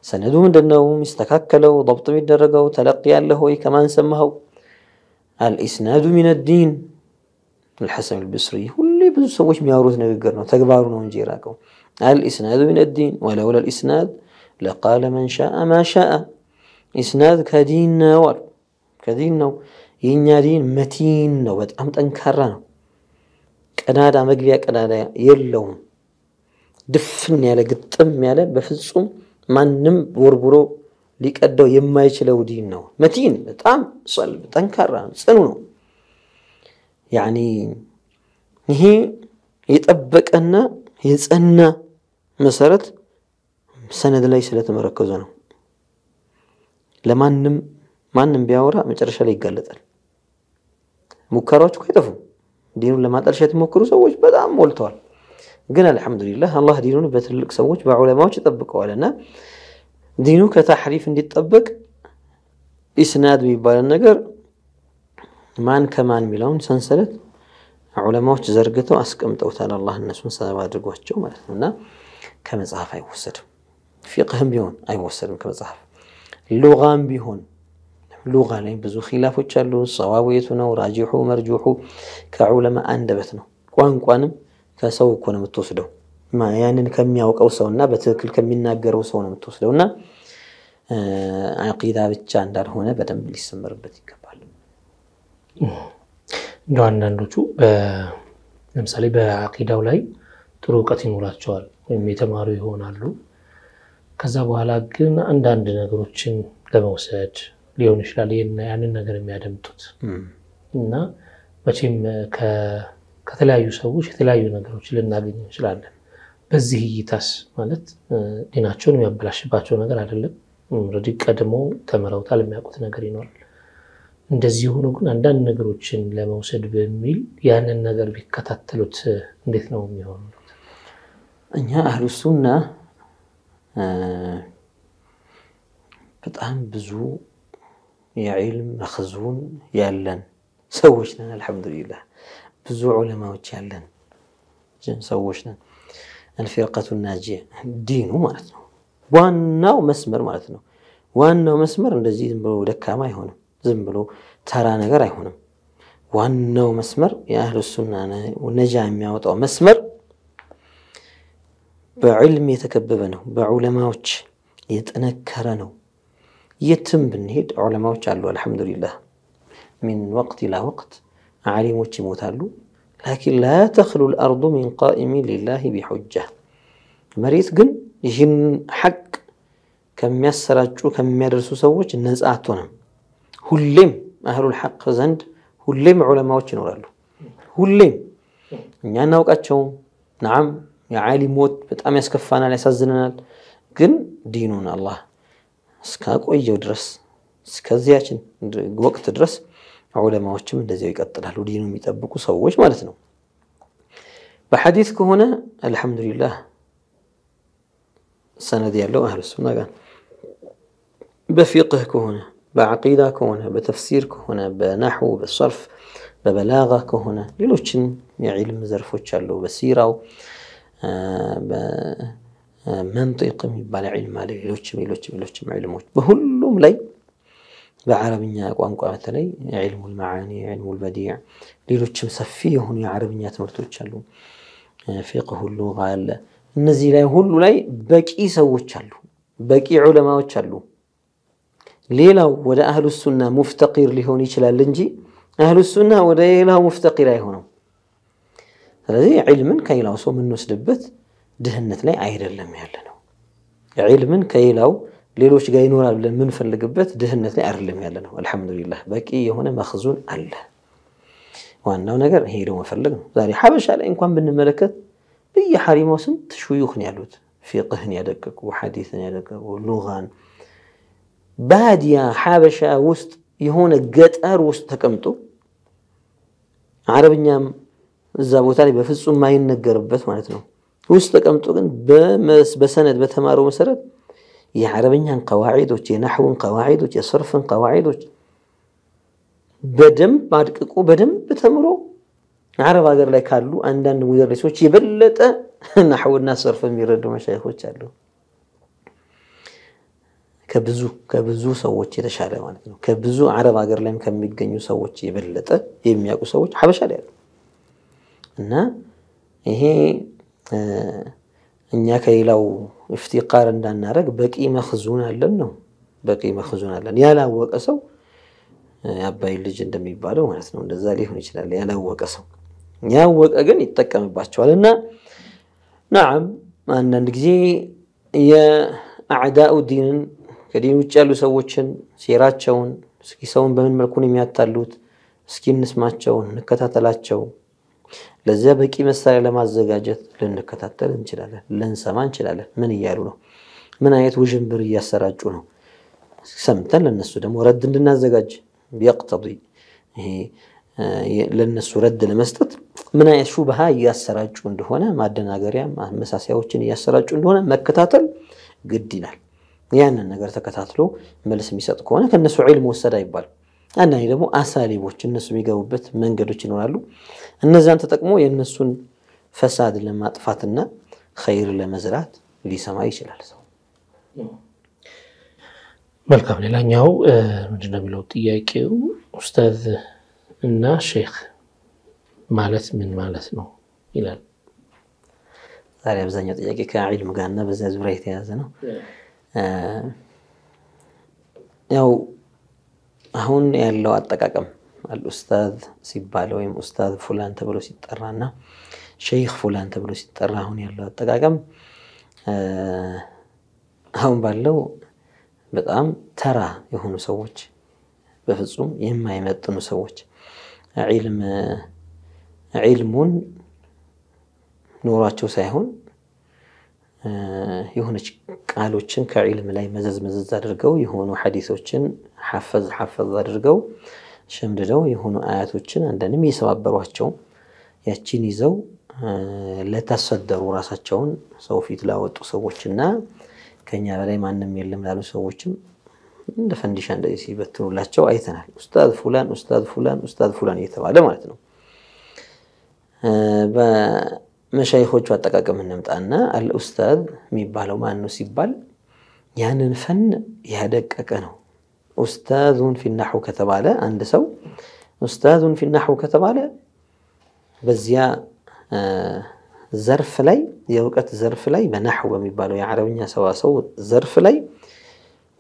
S2: سندو من دنو مستككلو ضبط من درجو تلقي الله كمان سمهو الإسناد من الدين الحسن البصري اللي بدو سوش ميارو تنقرنو تقبارو نونجيراكو الإسناد من الدين ولولا الإسناد لقال من شاء ما شاء إسناد كدين نوال كدين نو إن دين متين نو بد أمت أنكرانو كنادا مقبيا يلوم ድፍን ያለ ግጥም ያለ በፍጹም ማንም ቦርቡሮ ሊቀደው የማይችለው ዲን ነው። መቲን በጣም ሰልብ ጠንካራ ጽኑ ነው። ያኒ ይሄ የጠበቀና የጸና መሰረት ሰነድ ላይ ስለተመረከዘ ነው። ለማንም ማንም ቢያወራ መጨረሻ ላይ ይጋለጣል። ሙከራዎች እኮ አይጠፉም። ዲኑን ለማጠልሸት የሞክሩ ሰዎች በጣም ሞልተዋል። قنا الحمد لله الله دينه بترلك سموش بعلماء تطبقه لنا دينه كتحريف اندي تطبق إسناد بيبال النقر مان كمان ميلون سنسلت علماء تزرقته أسكمت أوتال الله الناس من سنة بعد رقوه كم صحف أي وسر فيقهم بيون أي وسر كم صحف لغان بيهون لغة لين بزو خلاف وشالو صواويتنا وراجحو مرجوحو كعلماء أندبتنا قوان قوانم ከሰው እኮ ነው የምትወስደው። ያንን ከሚያውቀው ሰውና በትክክል ከሚናገረው ሰው ነው የምትወስደው እና አቂዳ ብቻ
S1: እንዳልሆነ በደንብ ሊሰመርበት ይገባል። እንደ አንዳንዶቹ ለምሳሌ በአቂዳው ላይ ጥሩ እውቀት ይኖራቸዋል ወይም የተማሩ ይሆናሉ። ከዛ በኋላ ግን አንዳንድ ነገሮችን ለመውሰድ ሊሆን ይችላል ያንን ነገር የሚያደምጡት እና መቼም ከተለያዩ ሰዎች የተለያዩ ነገሮች ልናገኝ እንችላለን። በዚህ እይታስ ማለት ዲናቸውን የሚያበላሽባቸው ነገር አይደለም። ረዲ ቀድሞ ተምረውታል፣ የሚያውቁት ነገር ይኖራል። እንደዚህ የሆኑ ግን አንዳንድ ነገሮችን ለመውሰድ በሚል ያንን ነገር ቢከታተሉት እንዴት ነው የሚሆኑ? እኛ አህሉ ሱና በጣም ብዙ
S2: የዕልም መኽዙን ያለን ሰዎች ነን። አልሐምዱሊላህ ብዙ ዑለማዎች ያለን ሰዎች ነን። አልፊርቀቱ ናጂያ ዲኑ ማለት ነው፣ ዋናው መስመር ማለት ነው። ዋናው መስመር እንደዚህ ዝም ብሎ ደካማ አይሆንም፣ ዝም ብሎ ተራ ነገር አይሆንም። ዋናው መስመር የአህሉ ሱና ነጃ የሚያወጣው መስመር በዕልም የተከበበ ነው፣ በዑለማዎች የጠነከረ ነው። የትም ብንሄድ ዑለማዎች አሉ። አልሐምዱሊላህ ሚን ወቅት ኢላ ወቅት عالموت موتالو لكن لا تخلو الأرض من قائم لله بحجة مريث قن يهن حق كم يسرجو كم يدرسو سووش نز آتونم هلّم أهل الحق زند هلّم علماء وشنورالو هلّم نعم نوك أتشون نعم يا عالي موت بتأم يسكفانا لسازننا قن دينون الله سكاكو إيجو درس سكازياتن وقت درس علماءهم من ذي قتل هل دين يطبقوا سوش معناتنو بحديث هنا الحمد لله سند يالو اهل السنه قال بفقه هنا بعقيده هنا بتفسير هنا بنحو بالصرف ببلاغه هنا يلوشن يا علم زرفو تشالو بسيره آه ب منطق يبال علم عليه يلوشن يلوشن يلوشن علموش بهلوم لي بعربنا أقوام قوام تلي علم المعاني علم البديع ليلوشم سفيه هني عربنا تمرتوش اللو فقه اللغة النزيلة هلو لي بكي سووش اللو بكي علماء وش ليلا ودا أهل السنة مفتقر لهوني شلا لنجي أهل السنة ودا يلا مفتقر هنا هذا علم كي لو سو من نسلبت دهنت لي عير اللي ميالنا علم كي لو ሌሎች ጋር ይኖራል ብለን የምንፈልግበት ድህነት ላይ አይደለም ያለ ነው። አልሐምዱሊላህ በቂ የሆነ መክዙን አለ። ዋናው ነገር ሄደው መፈለግ ነው። ዛሬ ሀበሻ ላይ እንኳን ብንመለከት በየሐሪማው ስንት ሹዩኽ ነው ያሉት፣ ፊቅህን ያደቀቁ፣ ሐዲስን ያደቀቁ፣ ሉጋን ባዲያ ሀበሻ ውስጥ የሆነ ገጠር ውስጥ ተቀምጦ አረብኛም እዛ ቦታ ላይ በፍጹም ማይነገርበት ማለት ነው ውስጥ ተቀምጦ ግን በሰነድ በተማረው መሰረት የአረበኛን ቀዋዒዶች፣ የናሕውን ቀዋዒዶች፣ የሰርፍን ቀዋዒዶች በደንብ አድቅቆ በደንብ ተምሮ አረብ ሀገር ላይ ካሉ አንዳንድ ሙደሪሶች የበለጠ ናሕውና ሰርፍ የሚረዱ መሻይኮች አሉ። ከብዙ ከብዙ ሰዎች የተሻለ ማለት ነው። ከብዙ አረብ ሀገር ላይም ከሚገኙ ሰዎች የበለጠ የሚያውቁ ሰዎች ሀበሻ ላይ ያሉ እና ይሄ እኛ ከሌላው ኢፍቲቃር እንዳናረግ በቂ መክዙን አለን ነው። በቂ መክዙን አለን። ያላወቀ ሰው የአባይ ልጅ እንደሚባለው ማለት ነው። እንደዛ ሊሆን ይችላል። ያላወቀ ሰው ያወቀ ግን ይጠቀምባቸዋል። እና ናዓም አንዳንድ ጊዜ የአዕዳኡ ዲንን ከዲን ውጭ ያሉ ሰዎችን ሴራቸውን፣ እስኪ ሰውን በምን መልኩን የሚያታሉት እስኪ እንስማቸው፣ እንከታተላቸው ለዚያ በቂ መሳሪያ ለማዘጋጀት ልንከታተል እንችላለን፣ ልንሰማ እንችላለን። ምን እያሉ ነው? ምን አይነት ውዥንብር እያሰራጩ ነው? ሰምተን ለነሱ ደግሞ ረድ እንድናዘጋጅ የቅተዲ ይሄ ለነሱ ረድ ለመስጠት ምን አይነት ሹብሃ እያሰራጩ እንደሆነ ማደናገሪያ ማመሳሰያዎችን እያሰራጩ እንደሆነ መከታተል ግድ ይላል። ያንን ነገር ተከታትሎ መልስ የሚሰጥ ከሆነ ከነሱ ዒልም ወሰድ አይባልም። አንዳንዴ ደግሞ አሳሊቦች እነሱ የሚገቡበት መንገዶች ይኖራሉ። እነዚያን ተጠቅሞ የእነሱን ፈሳድ ለማጥፋትና ኸይር ለመዝራት
S1: ሊሰማ ይችላል ሰው። መልካም። ሌላኛው ምንድነው የሚለው ጥያቄው ኡስታዝ እና ሼክ ማለት ምን ማለት ነው
S2: ይላል። ዛሬ አብዛኛው ጥያቄ ከዒልም ጋርና በዚያ ዙሪያ የተያዘ ነው። ያው አሁን ያለው አጠቃቀም አልኡስታዝ ሲባል ወይም ኡስታዝ ፉላን ተብሎ ሲጠራና ሸይክ ፉላን ተብሎ ሲጠራ አሁን ያለው አጠቃቀም አሁን ባለው በጣም ተራ የሆኑ ሰዎች፣ በፍጹም የማይመጥኑ ሰዎች ዒልሙን ኖሯቸው ሳይሆን የሆነች ቃሎችን ከዒልም ላይ መዘዝ መዘዝ አድርገው የሆኑ ሐዲሶችን ሐፈዝ ሐፈዝ አድርገው ሸምድደው የሆኑ አያቶችን አንዳንድም እየሰባበሯቸው ያችን ይዘው ለተሰደሩ ራሳቸውን ሰው ፊት ላወጡ ሰዎችና ከኛ በላይ ማንም የለም ላሉ ሰዎችም እንደ ፈንዲሻ እንደዚህ ሲበትኑላቸው አይተናል። ኡስታዝ ፉላን ኡስታዝ ፉላን ኡስታዝ ፉላን እየተባለ ማለት ነው። በመሻይኾቹ አጠቃቀም እንምጣና አልኡስታዝ የሚባለው ማን ነው ሲባል ያንን ፈን ያደቀቀ ነው ኡስታዙን ፊናሑ ከተባለ አንድ ሰው ኡስታዙን ፊናሑ ከተባለ በዚያ ዘርፍ ላይ የእውቀት ዘርፍ ላይ በናሑ በሚባለው የአረብኛ ሰዋሰው ዘርፍ ላይ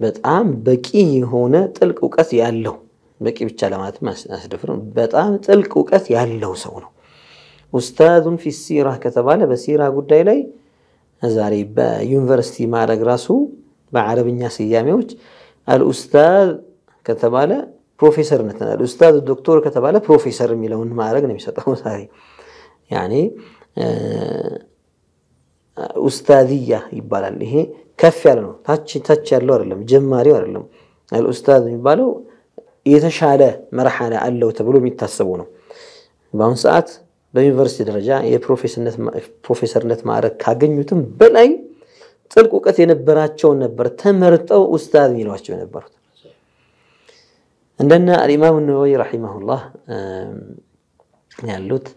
S2: በጣም በቂ የሆነ ጥልቅ እውቀት ያለው በቂ ብቻ ለማለትም አያስደፍርም። በጣም ጥልቅ እውቀት ያለው ሰው ነው። ኡስታዙን ፊ ሲራ ከተባለ በሲራ ጉዳይ ላይ ዛሬ በዩኒቨርሲቲ ማድረግ ራሱ በአረብኛ ስያሜዎች الأستاذ كتب على بروفيسور نتن الأستاذ الدكتور كتب على بروفيسور ميلون ما أرقنا مش هتقوم ساري يعني آه، أستاذية يبال عليه كفي على نو تاتش تاتش على لور لهم جماري ور الأستاذ يبالو يتش مرحلة ألا وتبلو ميت تسبونه بعض ساعات درجة يا بروفيسور نت بروفيسور نت ما كاجن يوتم بلاي تلك وقت ينبرات شو نبر تمرت أو أستاذ ميلوات شو نبر عندنا الإمام النووي رحمه الله يعلوت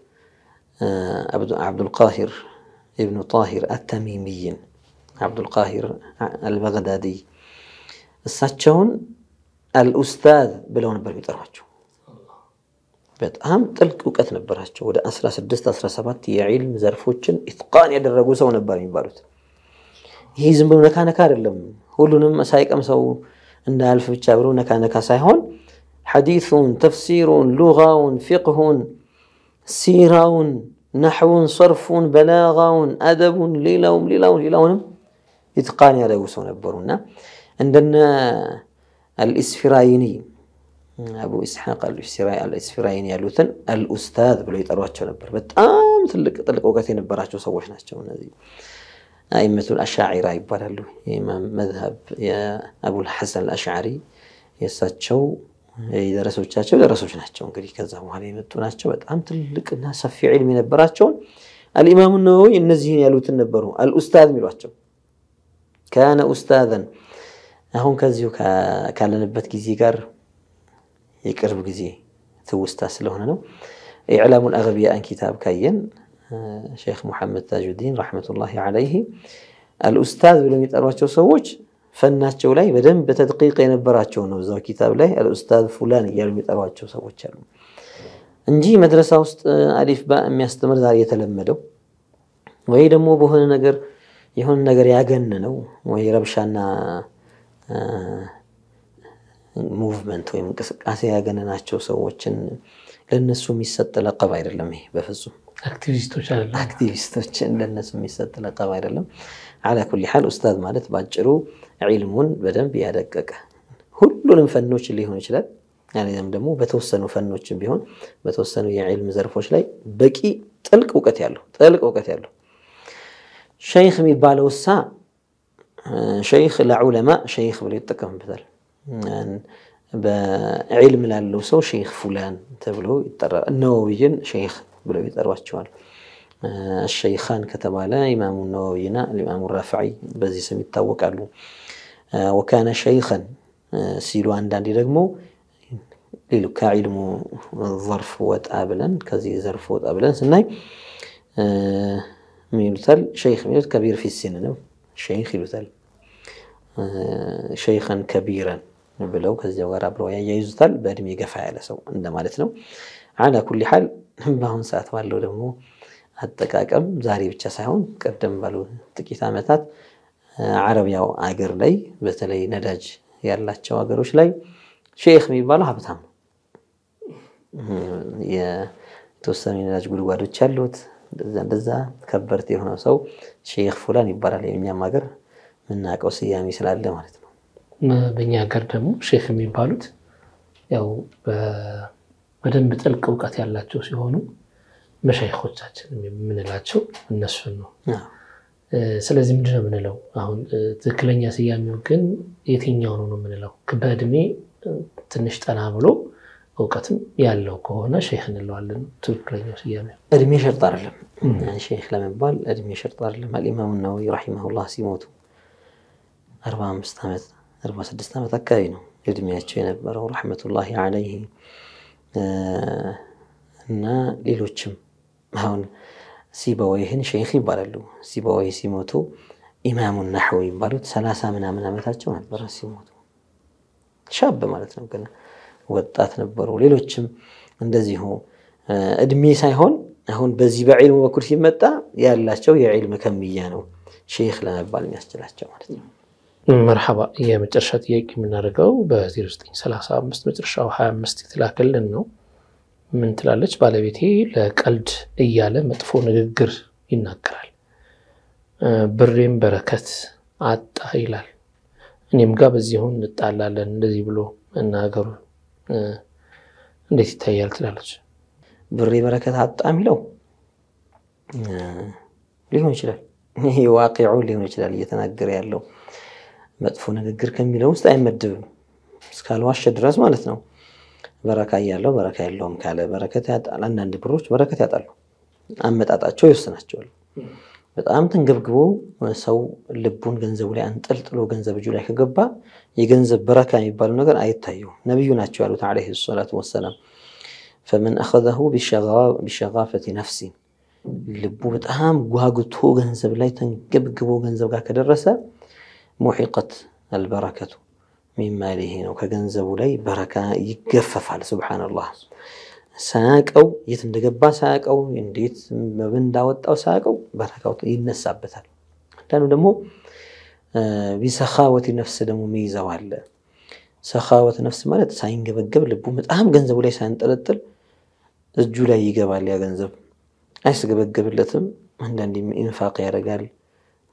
S2: عبد عبد القاهر ابن طاهر التميمي عبد القاهر البغدادي الساتشون الأستاذ بلون نبر بيترهاتشو بيت أهم تلك وقت نبرهاتشو وده أسرى سدست أسرى سبات يعلم زرفوتشن إثقان يدرقوسة ونبر بيبارتن ይሄ ዝም ብሎ ነካ ነካ አይደለም። ሁሉንም ሳይቀም ሰው እንዳያልፍ ብቻ ብሎ ነካ ነካ ሳይሆን ሐዲሱን፣ ተፍሲሩን፣ ሉጋውን፣ ፊቅሁን፣ ሲራውን፣ ናሕውን፣ ሰርፉን፣ በላጋውን፣ አደቡን፣ ሌላውም ሌላውን ሌላውንም ኢትቃን ያደጉ ሰው ነበሩና እንደነ አልኢስፊራይኒ አቡ ኢስሐቅ አልኢስፊራይኒ ያሉትን አልኡስታዝ ብሎ ይጠሯቸው ነበር። በጣም ትልቅ ጥልቅ እውቀት የነበራቸው ሰዎች ናቸው እነዚህ። አይመቱ አሻዒራ ይባላሉ። የኢማም መዝሀብ የአቡል ሐሰን አልአሽዓሪ የእሳቸው የደረሶቻቸው ደረሶች ናቸው። እንግዲህ ከዛ በኋላ የመጡ ናቸው። በጣም ትልቅና ሰፊ ዒልም የነበራቸውን አልኢማሙ ነወዊ እነዚህን ያሉትን ነበሩ አልኡስታዝ የሚሏቸው ካነ ኡስታዘን። አሁን ከዚሁ ካለንበት ጊዜ ጋር የቅርብ ጊዜ ትውስታ ስለሆነ ነው። ኢዕላሙል አግብያን ኪታብ ካየን ሼክ ሙሐመድ ታጁዲን ረሕመቱላሂ ዓለይሂ አልኡስታዝ ብለው የሚጠሯቸው ሰዎች ፈናቸው ላይ በደንብ በተድቂቅ የነበራቸው ነው። እዛው ኪታብ ላይ አልኡስታዝ ፉላን እያሉ የሚጠሯቸው ሰዎች አሉ እንጂ መድረሳ ውስጥ አሊፍ ባ የሚያስተምር ዛሬ የተለመደው ወይ ደግሞ በሆነ ነገር የሆነ ነገር ነው ወይ ረብሻና ሙቭመንት ወይም እንቅስቃሴ ያገነናቸው ሰዎችን ለእነሱ የሚሰጥ ለቀብ አይደለም። ይሄ በፍጹም አክቲቪስቶች አይደለም አክቲቪስቶች እንደነሱ የሚሰጥ ለቀብ አይደለም አላ ኩል ሐል ኡስታዝ ማለት ባጭሩ ዒልሙን በደንብ ያደቀቀ ሁሉንም ፈኖች ሊሆን ይችላል ያም ደግሞ በተወሰኑ ፈኖችም ቢሆን በተወሰኑ የዕልም ዘርፎች ላይ በቂ ጥልቅ እውቀት ያለው ጥልቅ እውቀት ያለው ሸይኽ የሚባለው እሳ ሸይኽ ለዑለማ ሸይኽ ብሎ ይጠቀምበታል በዕልም ላለው ሰው ሸይኽ ፉላን ተብሎ ይጠራል ነወዊይን ሸይኽ ብለው ይጠሯቸዋል። ሸይኻን ከተባለ ኢማሙ ነወዊና ኢማሙ ራፍዒ በዚህ ስም ይታወቃሉ። ወካነ ሸይኸን ሲሉ አንዳንዴ ደግሞ ከዒልሙ ዘርፍ ወጣ ብለን ከዚህ ዘርፍ ወጣ ብለን ስናይ ምን ይሉታል? ሸይኽ የሚሉት ከቢር ፊሲን ነው። ሸይኽ ይሉታል። ሸይኸን ከቢረን ብለው ከዚያው ጋር አብረው ያያይዙታል። በእድሜ ገፋ ያለ ሰው እንደማለት ነው። አላ ኩሊ ሓል በአሁን ሰዓት ባለው ደግሞ አጠቃቀም ዛሬ ብቻ ሳይሆን ቀደም ባሉ ጥቂት ዓመታት አረቢያው አገር ላይ በተለይ ነዳጅ ያላቸው ሀገሮች ላይ ሼክ የሚባለው ሀብታም ነው። የተወሰኑ የነዳጅ ጉድጓዶች ያሉት እንደዛ እንደዛ ከበርት የሆነው ሰው ሼክ ፉላን ይባላል። የእኛም ሀገር የምናውቀው ስያሜ ስላለ ማለት ነው።
S1: በእኛ ሀገር ደግሞ ሼክ የሚባሉት ያው مدن بتل كوكات يلا تشوف يهونو مش هي خد ساتش من اللي تشوف الناس فنو نعم سلازم جنا من لو هون تكلن يا سيا ممكن يتين يانو من لو كبعد مي تنشت أنا بلو كوكات يلا كهونا شيخ من لو علن تكلن يا سيا مي
S2: أدمي شرط أرلم يعني شيخ لما بال أدمي شرط أرلم الإمام النووي رحمه الله سيموتو أربعة مستمت أربعة سدستمت أكاينو يدمي أشينا برو رحمة الله عليه እና ሌሎችም አሁን ሲበወይህን ሼክ ይባላሉ። ሲበወይ ሲሞቱ ኢማሙን ናሕው የሚባሉት ሰላሳ ምናምን ዓመታቸው ነበረ ሲሞቱ። ሻብ ማለት ነው፣ ግን ወጣት ነበሩ። ሌሎችም እንደዚሁ እድሜ ሳይሆን አሁን በዚህ በዒልሙ በኩል ሲመጣ ያላቸው የዒልም ከምያ ነው ሼክ ለመባል
S1: የሚያስችላቸው ማለት ነው። መርሐባ የመጨረሻ ጥያቄ የምናደርገው በ0935 መጨረሻው 25 የተላከልን ነው። ምን ትላለች? ባለቤቴ ለቀልድ እያለ መጥፎ ንግግር ይናገራል፣ ብሬም በረከት አጣ ይላል። እኔም ጋር በዚሁን እንጣላለን። እንደዚህ ብሎ መናገሩ እንዴት ይታያል? ትላለች። ብሬ በረከት አጣ የሚለው
S2: ሊሆን ይችላል፣ ዋቂዑ ሊሆን ይችላል እየተናገረ ያለው መጥፎ ንግግር ከሚለው ውስጥ አይመደብም እስካልዋሸ ድረስ ማለት ነው። በረካ ያለው በረካ የለውም ካለ በረከት ያጣል። አንዳንድ ብሮች በረከት ያጣሉ፣ አመጣጣቸው ይወስናቸዋል። በጣም ተንገብግቦ ሰው ልቡን ገንዘቡ ላይ አንጠልጥሎ ገንዘብ እጁ ላይ ከገባ የገንዘብ በረካ የሚባለው ነገር አይታየው ነቢዩ ናቸው ያሉት ዓለይሂ ሰላቱ ወሰላም ፈመን አኸዘሁ ቢሸጋፈቲ ነፍሲ ልቡ በጣም ጓጉቶ ገንዘብ ላይ ተንገብግቦ ገንዘብ ጋር ከደረሰ محقت البركة من ماله نو كجنزب لي بركة يقفف على سبحان الله ساق أو يتندقبا ساق أو ينديت مبن داوت أو ساق أو بركة ينسب بثال لأنه دمو آه، بسخاوة نفس دمو ميزة وعلى سخاوة نفس ما لا تساين قبل قبل بومت أهم جنزب لي ساين تلتل الجولة يجب عليها جنزب أيش قبل قبل لتم عندنا دي إنفاق يا رجال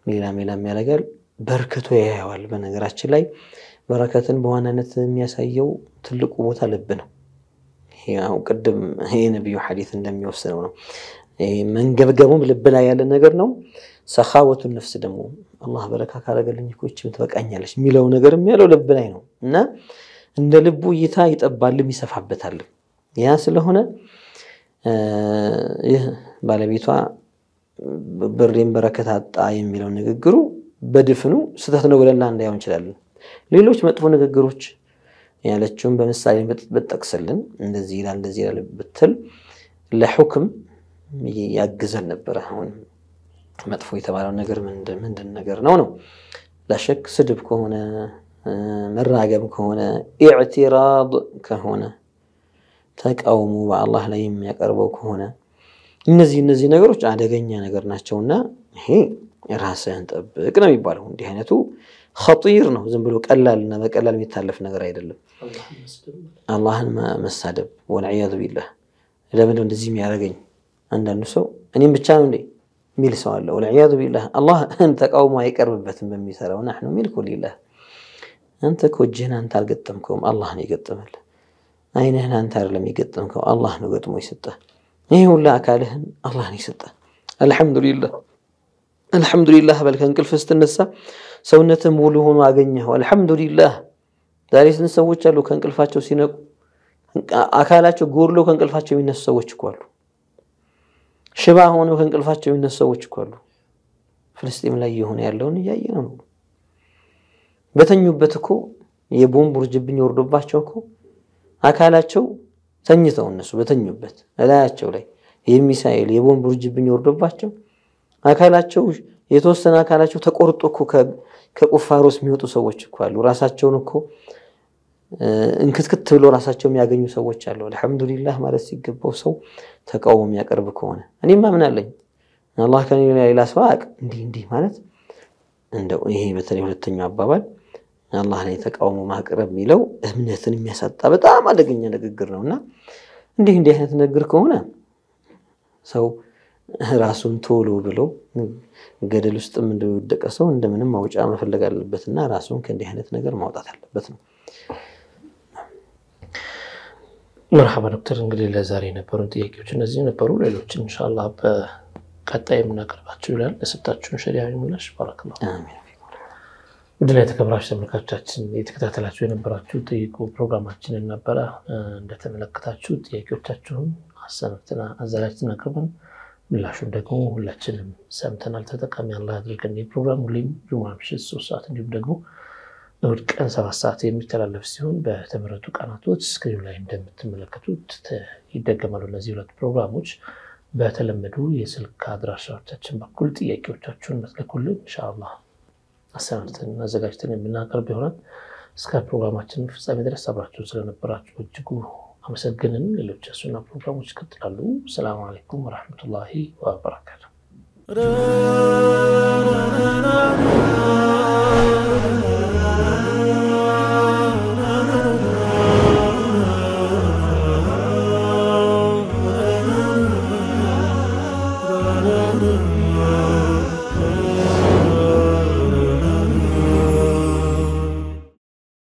S2: ميلا ميلا ميلا رجال በርክቶ ያየዋል። በነገራችን ላይ በረከትን በዋናነት የሚያሳየው ትልቁ ቦታ ልብ ነው። ያው ቅድም የነቢዩ ሐዲት እንደሚወስነው ነው። መንገብገቡም ልብ ላይ ያለ ነገር ነው። ሰኻወቱን ነፍስ ደግሞ አላህ በረካ ካረገልኝ ኮችም ትበቃኛለች የሚለው ነገርም ያለው ልብ ላይ ነው እና እንደ ልቡ እይታ ይጠባልም ይሰፋበታልም። ያ ስለሆነ ይህ ባለቤቷ ብሬን በረከት አጣ የሚለው ንግግሩ በድፍኑ ስህተት ነው ብለን እንዳየው እንችላለን። ሌሎች መጥፎ ንግግሮች ያለችውን በምሳሌ ብትጠቅስልን እንደዚህ ይላል እንደዚህ ይላል ብትል ለሁክም ያግዘን ነበር። አሁን መጥፎ የተባለው ነገር ምንድን ነገር ነው ነው ላሸክ ስድብ ከሆነ መራገም ከሆነ ኢዕትራድ ከሆነ ተቃውሞ በአላህ ላይ የሚያቀርበው ከሆነ እነዚህ እነዚህ ነገሮች አደገኛ ነገር ናቸውና ይሄ راسه انت بقنا بيبالو دي هنتو خطير نو زين بلو قلال انا بقلال ميتالف نغير ايدلم الله ما مسادب ونعيذ بالله لا بده ندزي ميارغني عند النسو اني بتشام دي ميل سو الله ونعيذ بالله الله انت او ما يقربتن بميسرا ونحن ملك لله انت كوجنا انت القطمكم الله ني يقطمل اين هنا انت لم يقطمكم الله نقطمو يسطه ايه ولا اكالهن الله ني يسطه الحمد لله አልሐምዱሊላህ በል። ከእንቅልፍ ስትነሳ ሰውነትም ሙሉ ሆኖ አገኘኸው። አልሐምዱሊላህ። ዛሬ ስንት ሰዎች አሉ ከእንቅልፋቸው ሲነቁ አካላቸው ጎድሎ ከእንቅልፋቸው የሚነሱ ሰዎች እኮ ሽባ ሆነው ከእንቅልፋቸው የሚነሱ ሰዎች እኮ ፍልስጤም ላይ እየሆነ ያለውን እያየ ነው። በተኙበት እኮ የቦምብ ውርጅብኝ ወርዶባቸው እኮ አካላቸው ተኝተው እነሱ በተኙበት እላያቸው ላይ የሚሳኤል የቦምብ ውርጅብኝ ወርዶባቸው አካላቸው የተወሰነ አካላቸው ተቆርጦ እኮ ከቁፋሮስ የሚወጡ ሰዎች እኮ አሉ። ራሳቸውን እኮ እንክትክት ብሎ ራሳቸው የሚያገኙ ሰዎች አሉ። አልሐምዱሊላህ ማለት ሲገባው ሰው ተቃውሞ የሚያቀርብ ከሆነ እኔም አምናለኝ አላህ ከኔ ሌላ ሰው አቅ እንዲህ እንዲህ ማለት እንደው ይሄ በተለይ ሁለተኛው አባባል አላህ ላይ ተቃውሞ ማቅረብ የሚለው እምነትን የሚያሳጣ በጣም አደገኛ ንግግር ነው እና እንዲህ እንዲህ አይነት ንግግር ከሆነ ሰው ራሱን ቶሎ ብሎ ገደል ውስጥም እንደወደቀ ሰው እንደምንም ማውጫ መፈለግ አለበትና ራሱን ከእንዲህ አይነት ነገር ማውጣት አለበት ነው።
S1: መርሐባ ዶክተር፣ እንግዲህ ለዛሬ የነበሩን ጥያቄዎች እነዚህ ነበሩ። ሌሎችን እንሻላ በቀጣይ የምናቀርባቸው ይላል። ለሰጣችሁን ሸሪያዊ ምላሽ ባረክላ ምድና የተከበራችሁ ተመልካቾቻችን የተከታተላችሁ የነበራችሁ ጠይቁ ፕሮግራማችንን ነበረ። እንደተመለከታችሁ ጥያቄዎቻችሁን አሰናብተን አዘጋጅተን አቅርበን ምላሹን ደግሞ ሁላችንም ሰምተናል። ተጠቃሚ አላ ያድርገን። የፕሮግራም ሁሌም ጁማ ምሽት ሶስት ሰዓት እንዲሁም ደግሞ እሁድ ቀን ሰባት ሰዓት የሚተላለፍ ሲሆን በተመረጡ ቀናቶች ስክሪኑ ላይ እንደምትመለከቱት ይደገማሉ። እነዚህ ሁለት ፕሮግራሞች በተለመዱ የስልክ አድራሻዎቻችን በኩል ጥያቄዎቻችሁን መትለኩልን እንሻላ አሰናድተን አዘጋጅተን የምናቀርብ ይሆናል። እስከ ፕሮግራማችን ፍጻሜ ድረስ አብራችሁን ስለነበራችሁ እጅጉ አመሰግንን። ሌሎች የሱና ፕሮግራሞች ይቀጥላሉ። ሰላም አለይኩም ወረሕመቱላሂ ወበረካቱ።